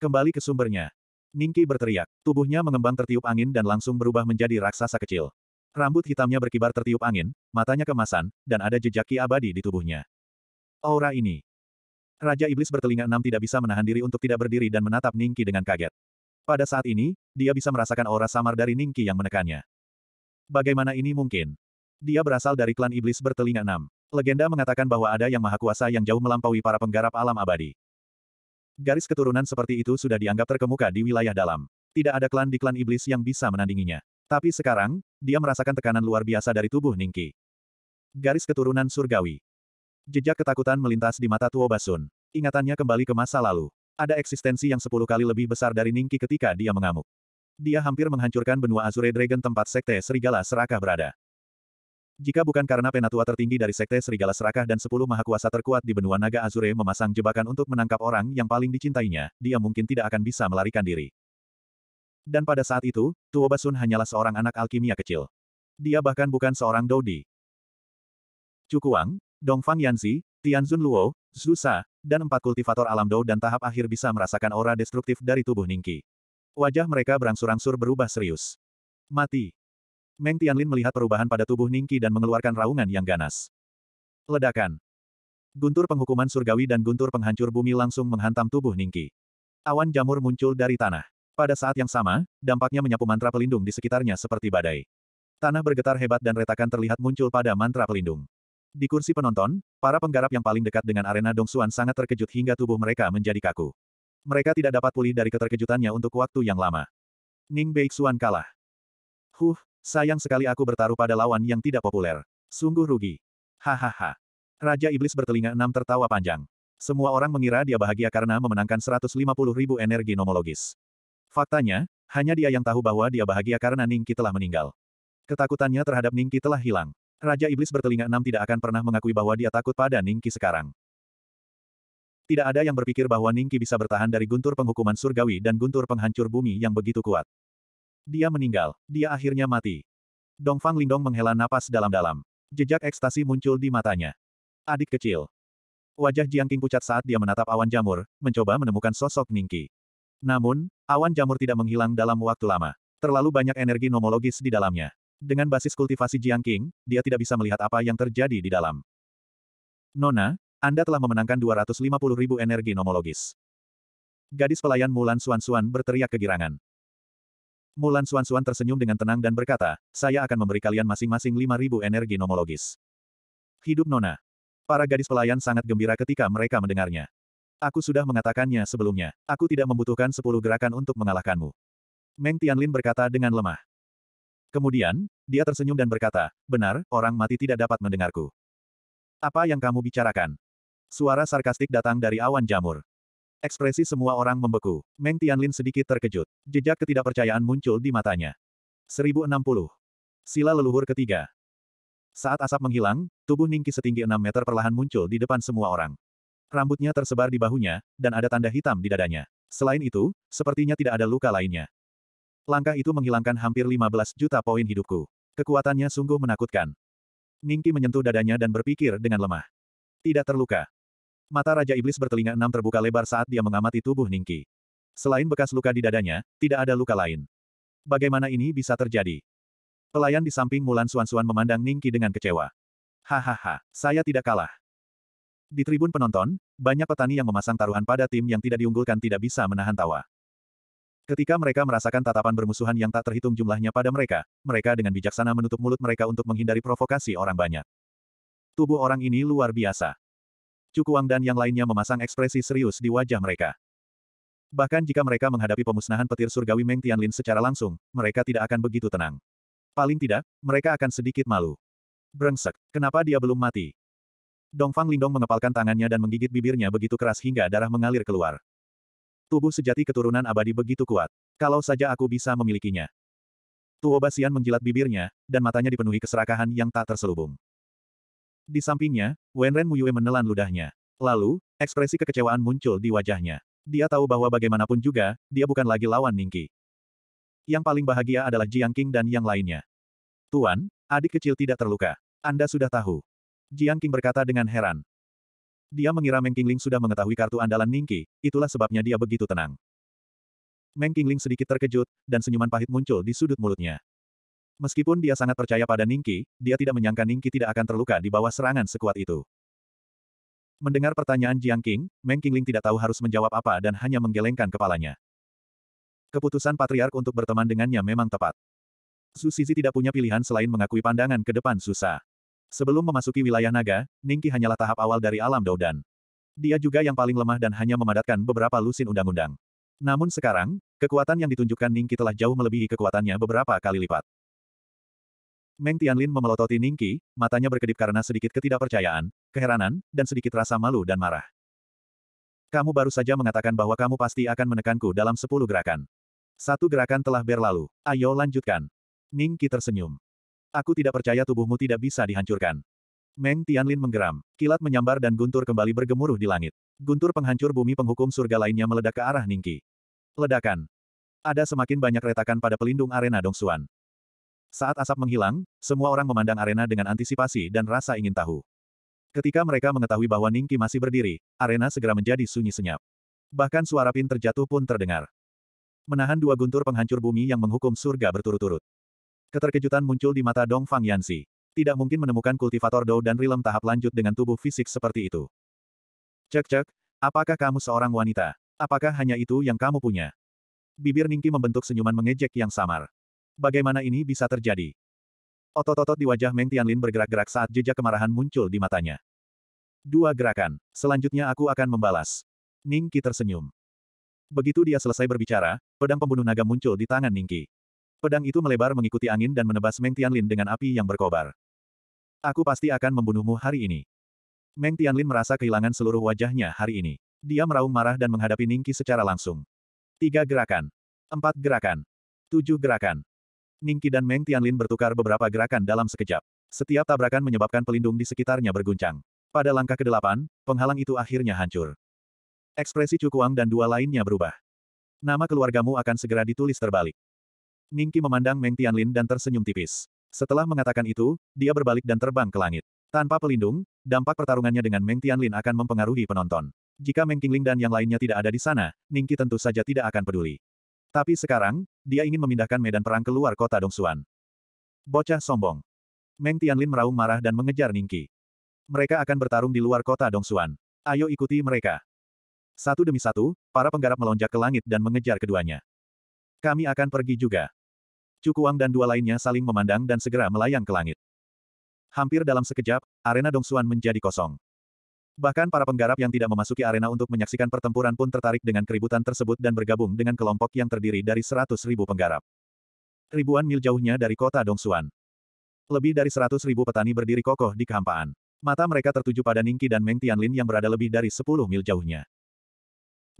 Speaker 1: Kembali ke sumbernya. Ningki berteriak. Tubuhnya mengembang tertiup angin dan langsung berubah menjadi raksasa kecil. Rambut hitamnya berkibar tertiup angin, matanya kemasan, dan ada jejak ki abadi di tubuhnya. Aura ini. Raja Iblis bertelinga enam tidak bisa menahan diri untuk tidak berdiri dan menatap Ningki dengan kaget. Pada saat ini, dia bisa merasakan aura samar dari Ningki yang menekannya. Bagaimana ini mungkin? Dia berasal dari klan Iblis bertelinga enam. Legenda mengatakan bahwa ada yang maha kuasa yang jauh melampaui para penggarap alam abadi. Garis keturunan seperti itu sudah dianggap terkemuka di wilayah dalam. Tidak ada klan di klan iblis yang bisa menandinginya. Tapi sekarang, dia merasakan tekanan luar biasa dari tubuh Ningki. Garis keturunan surgawi. Jejak ketakutan melintas di mata Tuo Basun. Ingatannya kembali ke masa lalu. Ada eksistensi yang sepuluh kali lebih besar dari Ningki ketika dia mengamuk. Dia hampir menghancurkan benua Azure Dragon tempat Sekte Serigala Serakah berada. Jika bukan karena penatua tertinggi dari Sekte Serigala Serakah dan sepuluh mahakuasa terkuat di benua Naga Azure memasang jebakan untuk menangkap orang yang paling dicintainya, dia mungkin tidak akan bisa melarikan diri. Dan pada saat itu, Tuo Basun hanyalah seorang anak alkimia kecil. Dia bahkan bukan seorang Dodi. Cukuang, Dongfang Yanzi, Tianzun Luo, Zhu dan empat kultivator alam Dou dan tahap akhir bisa merasakan aura destruktif dari tubuh Ningki. Wajah mereka berangsur-angsur berubah serius. Mati. Meng Tianlin melihat perubahan pada tubuh Ningqi dan mengeluarkan raungan yang ganas. Ledakan. Guntur penghukuman surgawi dan guntur penghancur bumi langsung menghantam tubuh Ningqi. Awan jamur muncul dari tanah. Pada saat yang sama, dampaknya menyapu mantra pelindung di sekitarnya seperti badai. Tanah bergetar hebat dan retakan terlihat muncul pada mantra pelindung. Di kursi penonton, para penggarap yang paling dekat dengan arena Dongsuan sangat terkejut hingga tubuh mereka menjadi kaku. Mereka tidak dapat pulih dari keterkejutannya untuk waktu yang lama. Ning Beixuan kalah. Huh, Sayang sekali aku bertaruh pada lawan yang tidak populer. Sungguh rugi. Hahaha. Raja Iblis bertelinga enam tertawa panjang. Semua orang mengira dia bahagia karena memenangkan 150 ribu energi nomologis. Faktanya, hanya dia yang tahu bahwa dia bahagia karena Ningki telah meninggal. Ketakutannya terhadap Ningki telah hilang. Raja Iblis bertelinga enam tidak akan pernah mengakui bahwa dia takut pada Ningki sekarang. Tidak ada yang berpikir bahwa Ningki bisa bertahan dari guntur penghukuman surgawi dan guntur penghancur bumi yang begitu kuat. Dia meninggal. Dia akhirnya mati. Dongfang Lindong menghela napas dalam-dalam. Jejak ekstasi muncul di matanya. Adik kecil. Wajah Jiang King pucat saat dia menatap awan jamur, mencoba menemukan sosok Ningki. Namun, awan jamur tidak menghilang dalam waktu lama. Terlalu banyak energi nomologis di dalamnya. Dengan basis kultivasi Jiang King, dia tidak bisa melihat apa yang terjadi di dalam. Nona, Anda telah memenangkan 250 ribu energi nomologis. Gadis pelayan Mulan Suan-Suan berteriak kegirangan. Mulan Suan-Suan tersenyum dengan tenang dan berkata, saya akan memberi kalian masing-masing 5.000 energi nomologis. Hidup Nona. Para gadis pelayan sangat gembira ketika mereka mendengarnya. Aku sudah mengatakannya sebelumnya, aku tidak membutuhkan 10 gerakan untuk mengalahkanmu. Meng Tianlin berkata dengan lemah. Kemudian, dia tersenyum dan berkata, benar, orang mati tidak dapat mendengarku. Apa yang kamu bicarakan? Suara sarkastik datang dari awan jamur. Ekspresi semua orang membeku. Meng Tianlin sedikit terkejut. Jejak ketidakpercayaan muncul di matanya. 1060. Sila leluhur ketiga. Saat asap menghilang, tubuh Ningki setinggi 6 meter perlahan muncul di depan semua orang. Rambutnya tersebar di bahunya, dan ada tanda hitam di dadanya. Selain itu, sepertinya tidak ada luka lainnya. Langkah itu menghilangkan hampir 15 juta poin hidupku. Kekuatannya sungguh menakutkan. Ningki menyentuh dadanya dan berpikir dengan lemah. Tidak terluka. Mata Raja Iblis bertelinga enam terbuka lebar saat dia mengamati tubuh Ningki. Selain bekas luka di dadanya, tidak ada luka lain. Bagaimana ini bisa terjadi? Pelayan di samping Mulan Suan-Suan memandang Ningki dengan kecewa. Hahaha, saya tidak kalah. Di tribun penonton, banyak petani yang memasang taruhan pada tim yang tidak diunggulkan tidak bisa menahan tawa. Ketika mereka merasakan tatapan bermusuhan yang tak terhitung jumlahnya pada mereka, mereka dengan bijaksana menutup mulut mereka untuk menghindari provokasi orang banyak. Tubuh orang ini luar biasa. Cukuang dan yang lainnya memasang ekspresi serius di wajah mereka. Bahkan jika mereka menghadapi pemusnahan petir surgawi Meng Tianlin secara langsung, mereka tidak akan begitu tenang. Paling tidak, mereka akan sedikit malu. Brengsek, kenapa dia belum mati? Dong Fang Lindong mengepalkan tangannya dan menggigit bibirnya begitu keras hingga darah mengalir keluar. Tubuh sejati keturunan abadi begitu kuat. Kalau saja aku bisa memilikinya. Tuo Basian menjilat bibirnya, dan matanya dipenuhi keserakahan yang tak terselubung. Di sampingnya, Wenren Muyue menelan ludahnya. Lalu, ekspresi kekecewaan muncul di wajahnya. Dia tahu bahwa bagaimanapun juga, dia bukan lagi lawan Ningki. Yang paling bahagia adalah Jiang King dan yang lainnya. Tuan, adik kecil tidak terluka. Anda sudah tahu. Jiang King berkata dengan heran. Dia mengira Meng Qingling sudah mengetahui kartu andalan Ningki, itulah sebabnya dia begitu tenang. Meng Qingling sedikit terkejut, dan senyuman pahit muncul di sudut mulutnya. Meskipun dia sangat percaya pada Ningki, dia tidak menyangka Ningki tidak akan terluka di bawah serangan sekuat itu. Mendengar pertanyaan Jiang Qing, Meng Qingling tidak tahu harus menjawab apa dan hanya menggelengkan kepalanya. Keputusan patriark untuk berteman dengannya memang tepat. Su Sisi tidak punya pilihan selain mengakui pandangan ke depan susah. Sebelum memasuki wilayah naga, Ningki hanyalah tahap awal dari alam Doudan. Dia juga yang paling lemah dan hanya memadatkan beberapa lusin undang-undang. Namun sekarang, kekuatan yang ditunjukkan Ningki telah jauh melebihi kekuatannya beberapa kali lipat. Meng Tianlin memelototi Ningqi, matanya berkedip karena sedikit ketidakpercayaan, keheranan, dan sedikit rasa malu dan marah. Kamu baru saja mengatakan bahwa kamu pasti akan menekanku dalam sepuluh gerakan. Satu gerakan telah berlalu. Ayo lanjutkan. Ningqi tersenyum. Aku tidak percaya tubuhmu tidak bisa dihancurkan. Meng Tianlin menggeram. Kilat menyambar dan guntur kembali bergemuruh di langit. Guntur penghancur bumi penghukum surga lainnya meledak ke arah Ningqi. Ledakan. Ada semakin banyak retakan pada pelindung arena Dongsuan. Saat asap menghilang, semua orang memandang arena dengan antisipasi dan rasa ingin tahu. Ketika mereka mengetahui bahwa Ningki masih berdiri, arena segera menjadi sunyi senyap. Bahkan suara pin terjatuh pun terdengar. Menahan dua guntur penghancur bumi yang menghukum surga berturut-turut. Keterkejutan muncul di mata Dong Fang Yansi. Tidak mungkin menemukan kultivator Dou dan Rilem tahap lanjut dengan tubuh fisik seperti itu. Cek-cek, apakah kamu seorang wanita? Apakah hanya itu yang kamu punya? Bibir Ningki membentuk senyuman mengejek yang samar bagaimana ini bisa terjadi? Otot-otot di wajah Meng Tianlin bergerak-gerak saat jejak kemarahan muncul di matanya. Dua gerakan. Selanjutnya aku akan membalas. Ning Qi tersenyum. Begitu dia selesai berbicara, pedang pembunuh naga muncul di tangan Ning Qi. Pedang itu melebar mengikuti angin dan menebas Meng Tianlin dengan api yang berkobar. Aku pasti akan membunuhmu hari ini. Meng Tianlin merasa kehilangan seluruh wajahnya hari ini. Dia meraung marah dan menghadapi Ningki secara langsung. Tiga gerakan. Empat gerakan. Tujuh gerakan. Ningki dan Meng Tianlin bertukar beberapa gerakan dalam sekejap. Setiap tabrakan menyebabkan pelindung di sekitarnya berguncang. Pada langkah ke-8, penghalang itu akhirnya hancur. Ekspresi Cukuang dan dua lainnya berubah. Nama keluargamu akan segera ditulis terbalik. Ningki memandang Meng Tianlin dan tersenyum tipis. Setelah mengatakan itu, dia berbalik dan terbang ke langit. Tanpa pelindung, dampak pertarungannya dengan Meng Tianlin akan mempengaruhi penonton. Jika Meng Qingling dan yang lainnya tidak ada di sana, Ningki tentu saja tidak akan peduli. Tapi sekarang, dia ingin memindahkan medan perang keluar kota Dongsuan. Bocah sombong. Meng Tianlin meraung marah dan mengejar Ningki. Mereka akan bertarung di luar kota Dongsuan. Ayo ikuti mereka. Satu demi satu, para penggarap melonjak ke langit dan mengejar keduanya. Kami akan pergi juga. Cukuang dan dua lainnya saling memandang dan segera melayang ke langit. Hampir dalam sekejap, arena Dongsuan menjadi kosong. Bahkan para penggarap yang tidak memasuki arena untuk menyaksikan pertempuran pun tertarik dengan keributan tersebut dan bergabung dengan kelompok yang terdiri dari seratus ribu penggarap. Ribuan mil jauhnya dari kota Dongsuan. Lebih dari seratus ribu petani berdiri kokoh di kehampaan. Mata mereka tertuju pada Ningqi dan Meng Tianlin yang berada lebih dari sepuluh mil jauhnya.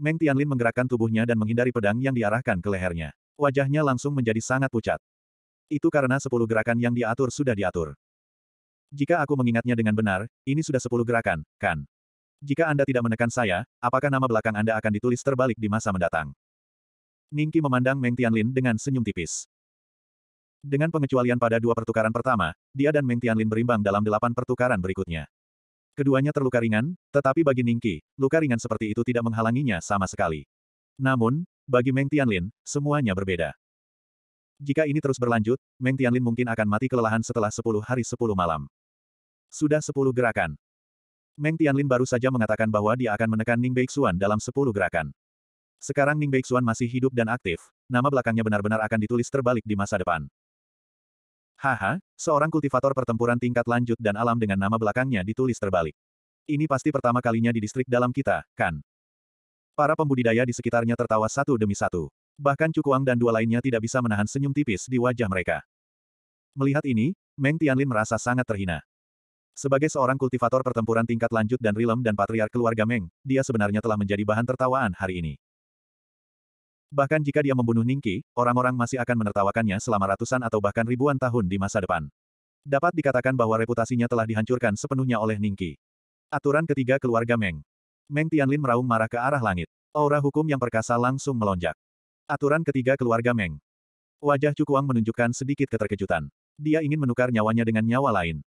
Speaker 1: Meng Tianlin menggerakkan tubuhnya dan menghindari pedang yang diarahkan ke lehernya. Wajahnya langsung menjadi sangat pucat. Itu karena sepuluh gerakan yang diatur sudah diatur. Jika aku mengingatnya dengan benar, ini sudah sepuluh gerakan, kan? Jika Anda tidak menekan saya, apakah nama belakang Anda akan ditulis terbalik di masa mendatang? Ningki memandang Meng Tianlin dengan senyum tipis. Dengan pengecualian pada dua pertukaran pertama, dia dan Meng Tianlin berimbang dalam delapan pertukaran berikutnya. Keduanya terluka ringan, tetapi bagi Ningki, luka ringan seperti itu tidak menghalanginya sama sekali. Namun, bagi Meng Tianlin, semuanya berbeda. Jika ini terus berlanjut, Meng Tianlin mungkin akan mati kelelahan setelah sepuluh hari sepuluh malam. Sudah sepuluh gerakan. Meng Tianlin baru saja mengatakan bahwa dia akan menekan Ning Beixuan dalam sepuluh gerakan. Sekarang Ning Beixuan masih hidup dan aktif, nama belakangnya benar-benar akan ditulis terbalik di masa depan. Haha, seorang kultivator pertempuran tingkat lanjut dan alam dengan nama belakangnya ditulis terbalik. Ini pasti pertama kalinya di distrik dalam kita, kan? Para pembudidaya di sekitarnya tertawa satu demi satu. Bahkan Cukuang dan dua lainnya tidak bisa menahan senyum tipis di wajah mereka. Melihat ini, Meng Tianlin merasa sangat terhina. Sebagai seorang kultivator pertempuran tingkat lanjut dan rilem dan patriark keluarga Meng, dia sebenarnya telah menjadi bahan tertawaan hari ini. Bahkan jika dia membunuh Ningki, orang-orang masih akan menertawakannya selama ratusan atau bahkan ribuan tahun di masa depan. Dapat dikatakan bahwa reputasinya telah dihancurkan sepenuhnya oleh Ningki. Aturan ketiga keluarga Meng. Meng Tianlin meraung marah ke arah langit. Aura hukum yang perkasa langsung melonjak. Aturan ketiga keluarga Meng. Wajah Cukuang menunjukkan sedikit keterkejutan. Dia ingin menukar nyawanya dengan nyawa lain.